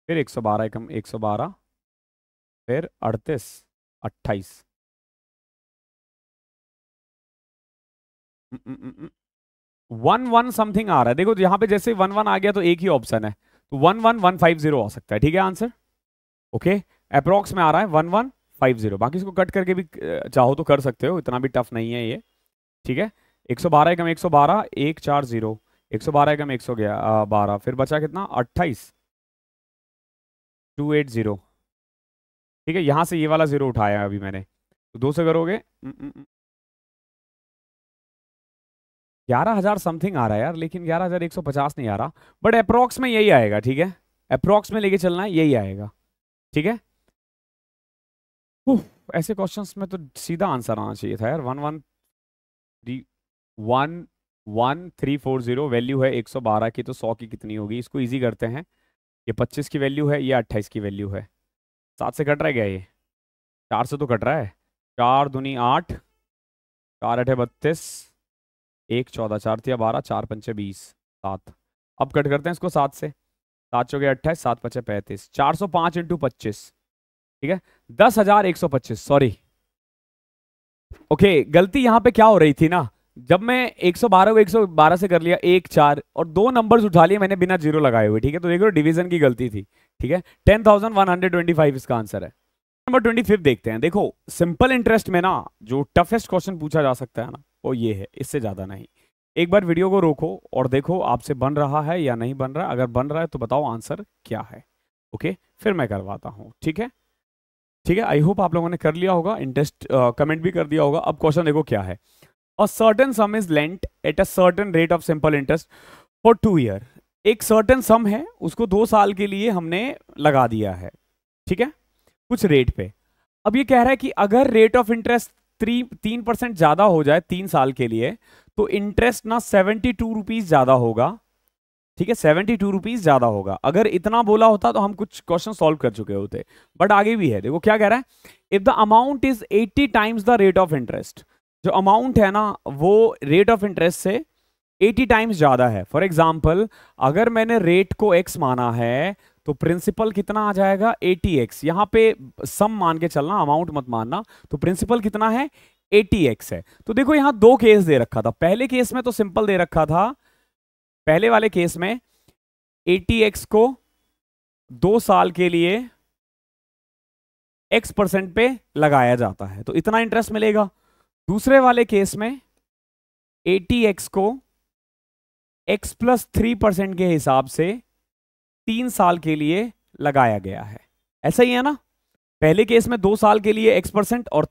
फिर एक सौ बारह एकम एक सौ बारह फिर अड़तीस अट्ठाईस वन वन समथिंग आ रहा है देखो यहां पे जैसे वन वन आ गया तो एक ही ऑप्शन है तो one one one five zero आ सकता है ठीक है आंसर ओके अप्रोक्स में आ रहा है वन वन फाइव जीरो बाकी इसको कट करके भी चाहो तो कर सकते हो इतना भी टफ नहीं है ये ठीक है एक सौ बारह एकम एक सौ बारह एक चार जीरो एक सौ बारह एकम एक सौ बारह फिर बचा कितना अट्ठाईस टू एट जीरो ठीक है यहां से ये वाला जीरो उठाया अभी मैंने तो दो से करोगे हम्म, हम्म, हम्म। ग्यारह हजार समथिंग आ रहा है यार लेकिन ग्यारह हजार एक सौ पचास नहीं आ रहा बट अप्रोक्स में यही आएगा ठीक है अप्रोक्स में लेके चलना है यही आएगा ठीक है ऐसे क्वेश्चंस में तो सीधा आंसर आना चाहिए था यार one one three one one three four zero value है एक सौ बारह की तो सौ की कितनी होगी इसको ईजी करते हैं ये पच्चीस की वैल्यू है ये अट्ठाईस की वैल्यू है सात से कट रहा है क्या ये चार से तो कट रहा है चार दुनी आठ चार अठे बत्तीस एक चौदह चार थी बारह चार पंचे बीस सात अब कट करते हैं इसको सात से सात चौके अट्ठाईस सात पचे पैंतीस चार सौ पांच इंटू पच्चीस ठीक है दस हजार एक सौ पच्चीस सॉरी ओके गलती यहाँ पे क्या हो रही थी ना जब मैं 112 को बारह से कर लिया एक चार और दो नंबर्स उठा लिए मैंने बिना जीरो लगाए हुए ठीक है तो देखो डिवीजन की गलती थी ठीक है 10,125 इसका आंसर है नंबर 25 देखते हैं देखो सिंपल इंटरेस्ट में ना जो टफेस्ट क्वेश्चन पूछा जा सकता है ना वो ये है इससे ज़्यादा नहीं एक बार वीडियो को रोको और देखो आपसे बन रहा है या नहीं बन रहा अगर बन रहा है तो बताओ आंसर क्या है ओके फिर मैं करवाता हूँ ठीक है ठीक है आई होप आप लोगों ने कर लिया होगा इंटरेस्ट कमेंट भी कर दिया होगा अब क्वेश्चन देखो क्या है a certain sum is lent at a certain rate of simple interest for two year एक सर्टन सम है उसको दो साल के लिए हमने लगा दिया है ठीक है कुछ रेट पे अब ये कह रहा है कि अगर रेट ऑफ इंटरेस्ट थ्री तीन परसेंट ज्यादा हो जाए तीन साल के लिए तो इंटरेस्ट ना सेवेंटी टू रुपीज ज्यादा होगा ठीक है सेवेंटी टू रुपीज ज्यादा होगा अगर इतना बोला होता तो हम कुछ क्वेश्चन सॉल्व कर चुके होते बट आगे भी है देखो क्या कह रहा है if the amount is eighty times the rate of interest जो अमाउंट है ना वो रेट ऑफ इंटरेस्ट से एटी टाइम्स ज्यादा है फॉर एग्जाम्पल अगर मैंने रेट को एक्स माना है तो प्रिंसिपल कितना आ जाएगा 80x एक्स यहां पर सम मान के चलना अमाउंट मत मानना तो प्रिंसिपल कितना है 80x है तो देखो यहां दो केस दे रखा था पहले केस में तो सिंपल दे रखा था पहले वाले केस में 80x को दो साल के लिए x परसेंट पे लगाया जाता है तो इतना इंटरेस्ट मिलेगा दूसरे वाले केस में 80x को x प्लस थ्री परसेंट के हिसाब से तीन साल के लिए लगाया गया है ऐसा ही है ना पहले केस में दो साल के लिए एक्स परसेंट और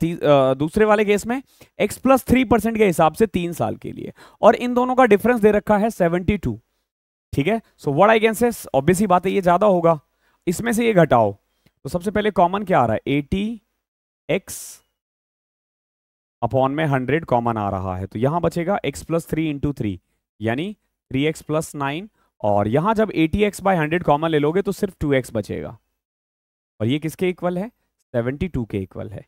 दूसरे वाले केस में एक्स प्लस थ्री परसेंट के हिसाब से तीन साल के लिए और इन दोनों का डिफरेंस दे रखा है सेवेंटी टू ठीक है so what I can say obviously बात है ये ज्यादा होगा इसमें से ये घटाओ तो सबसे पहले कॉमन क्या आ रहा है एटी एक्स अपॉन में हंड्रेड कॉमन आ रहा है तो यहां बचेगा x plus three into three यानी थ्री एक्स प्लस नाइन और यहां जब eighty x by hundred common ले लोगे तो सिर्फ टू एक्स बचेगा और ये किसके इक्वल है सेवेंटी टू के इक्वल है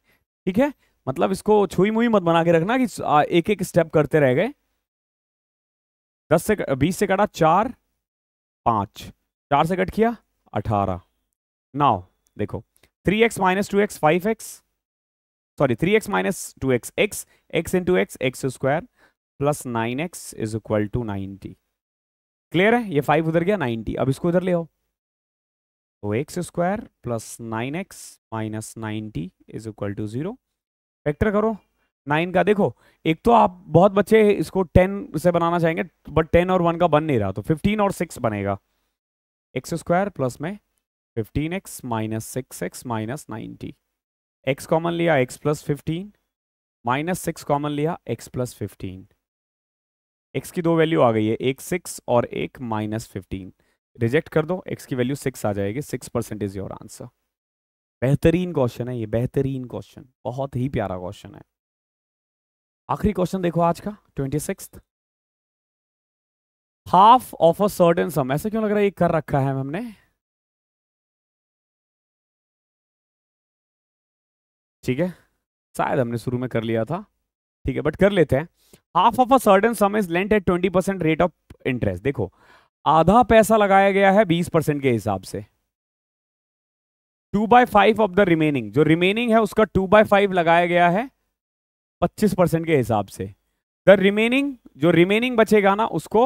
ठीक है मतलब इसको छुई मुई मत बना के रखना कि एक एक स्टेप करते रह गए दस से बीस से कटा चार पांच चार से कट किया अठारह नाउ देखो three x minus two x five x sorry three x minus two x x x into x x square plus nine x is equal to ninety clear है ये फाइव उधर गया नाइनटी अब इसको उधर ले आओ तो x square plus nine x minus ninety is equal to zero factor करो नाइन का देखो एक तो आप बहुत बच्चे इसको टेन से बनाना चाहेंगे बट टेन और वन का बन नहीं रहा तो फिफ्टीन और सिक्स बनेगा एक्स स्क्वायर प्लस में fifteen x minus six x minus ninety x common लिया x plus fifteen minus six common लिया एक्स प्लस फिफ्टीन एक्स की दो वैल्यू आ गई है एक सिक्स और एक माइनस फिफ्टीन रिजेक्ट कर दो एक्स की वैल्यू सिक्स आ जाएगी six percent is your answer बेहतरीन क्वेश्चन है ये बेहतरीन क्वेश्चन बहुत ही प्यारा क्वेश्चन है आखिरी क्वेश्चन देखो आज का twenty six half of a certain sum ऐसा क्यों लग रहा है ये कर रखा है हमने ठीक है शायद हमने शुरू में कर लिया था ठीक है बट कर लेते हैं half of a certain sum is lent at twenty percent rate of interest देखो आधा पैसा लगाया गया है बीस परसेंट के हिसाब से two by five of the remaining जो रिमेनिंग है उसका टू बाय फाइव लगाया गया है पच्चीस परसेंट के हिसाब से द रिमेनिंग जो रिमेनिंग बचेगा ना उसको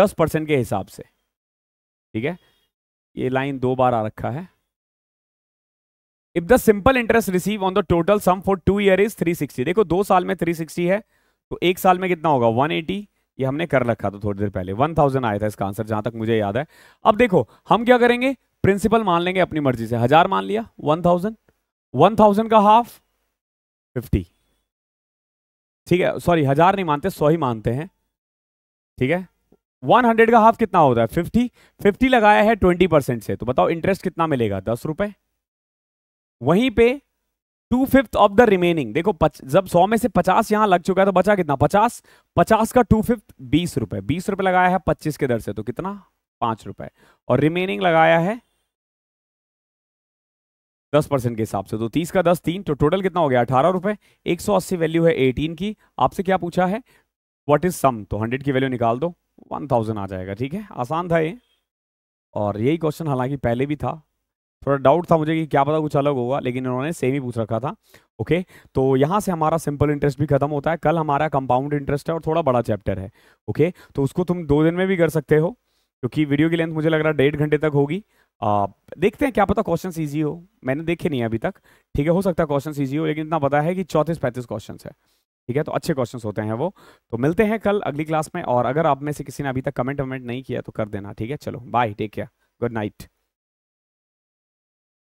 दस परसेंट के हिसाब से ठीक है ये लाइन दो बार आ रखा है if the simple interest receive on the total sum for two year is 360 देखो दो साल में 360 है तो एक साल में कितना होगा 180 ये हमने कर रखा था थोड़ी देर पहले 1000 आया था इसका आंसर जहां तक मुझे याद है अब देखो हम क्या करेंगे प्रिंसिपल मान लेंगे अपनी मर्जी से हजार मान लिया 1000 1000 का हाफ 50 ठीक है सॉरी हजार नहीं मानते सौ ही मानते हैं ठीक है 100 का हाफ कितना होता है 50 50 लगाया है 20 परसेंट से तो बताओ इंटरेस्ट कितना मिलेगा दस रुपए वहीं पे two fifth of the remaining देखो जब सौ में से पचास यहां लग चुका है तो बचा कितना पचास पचास का टू फिफ्थ बीस रुपए बीस रुपए लगाया है पच्चीस के दर से तो कितना पांच रुपए और रिमेनिंग लगाया है दस परसेंट के हिसाब से तो तीस का दस तीन तो टोटल कितना हो गया अठारह रुपए एक सौ अस्सी वैल्यू है एटीन की आपसे क्या पूछा है वट इज सम तो हंड्रेड की वैल्यू निकाल दो वन थाउजेंड आ जाएगा ठीक है आसान था ये और यही क्वेश्चन हालांकि पहले भी था थोड़ा डाउट था मुझे कि क्या पता कुछ अलग होगा लेकिन उन्होंने सेम ही पूछ रखा था ओके तो यहाँ से हमारा सिंपल इंटरेस्ट भी खत्म होता है कल हमारा कंपाउंड इंटरेस्ट है और थोड़ा बड़ा चैप्टर है ओके तो उसको तुम दो दिन में भी कर सकते हो क्योंकि वीडियो की लेंथ मुझे लग रहा है डेढ़ घंटे तक होगी देखते हैं क्या पता क्वेश्चन ईजी हो मैंने देखे नहीं अभी तक ठीक है हो सकता है क्वेश्चन ईजी हो लेकिन इतना पता है कि चौंतीस पैंतीस क्वेश्चन है ठीक है तो अच्छे क्वेश्चन होते हैं वो तो मिलते हैं कल अगली क्लास में और अगर आप में से किसी ने अभी तक कमेंट वमेंट नहीं किया तो कर देना ठीक है चलो bye take care good night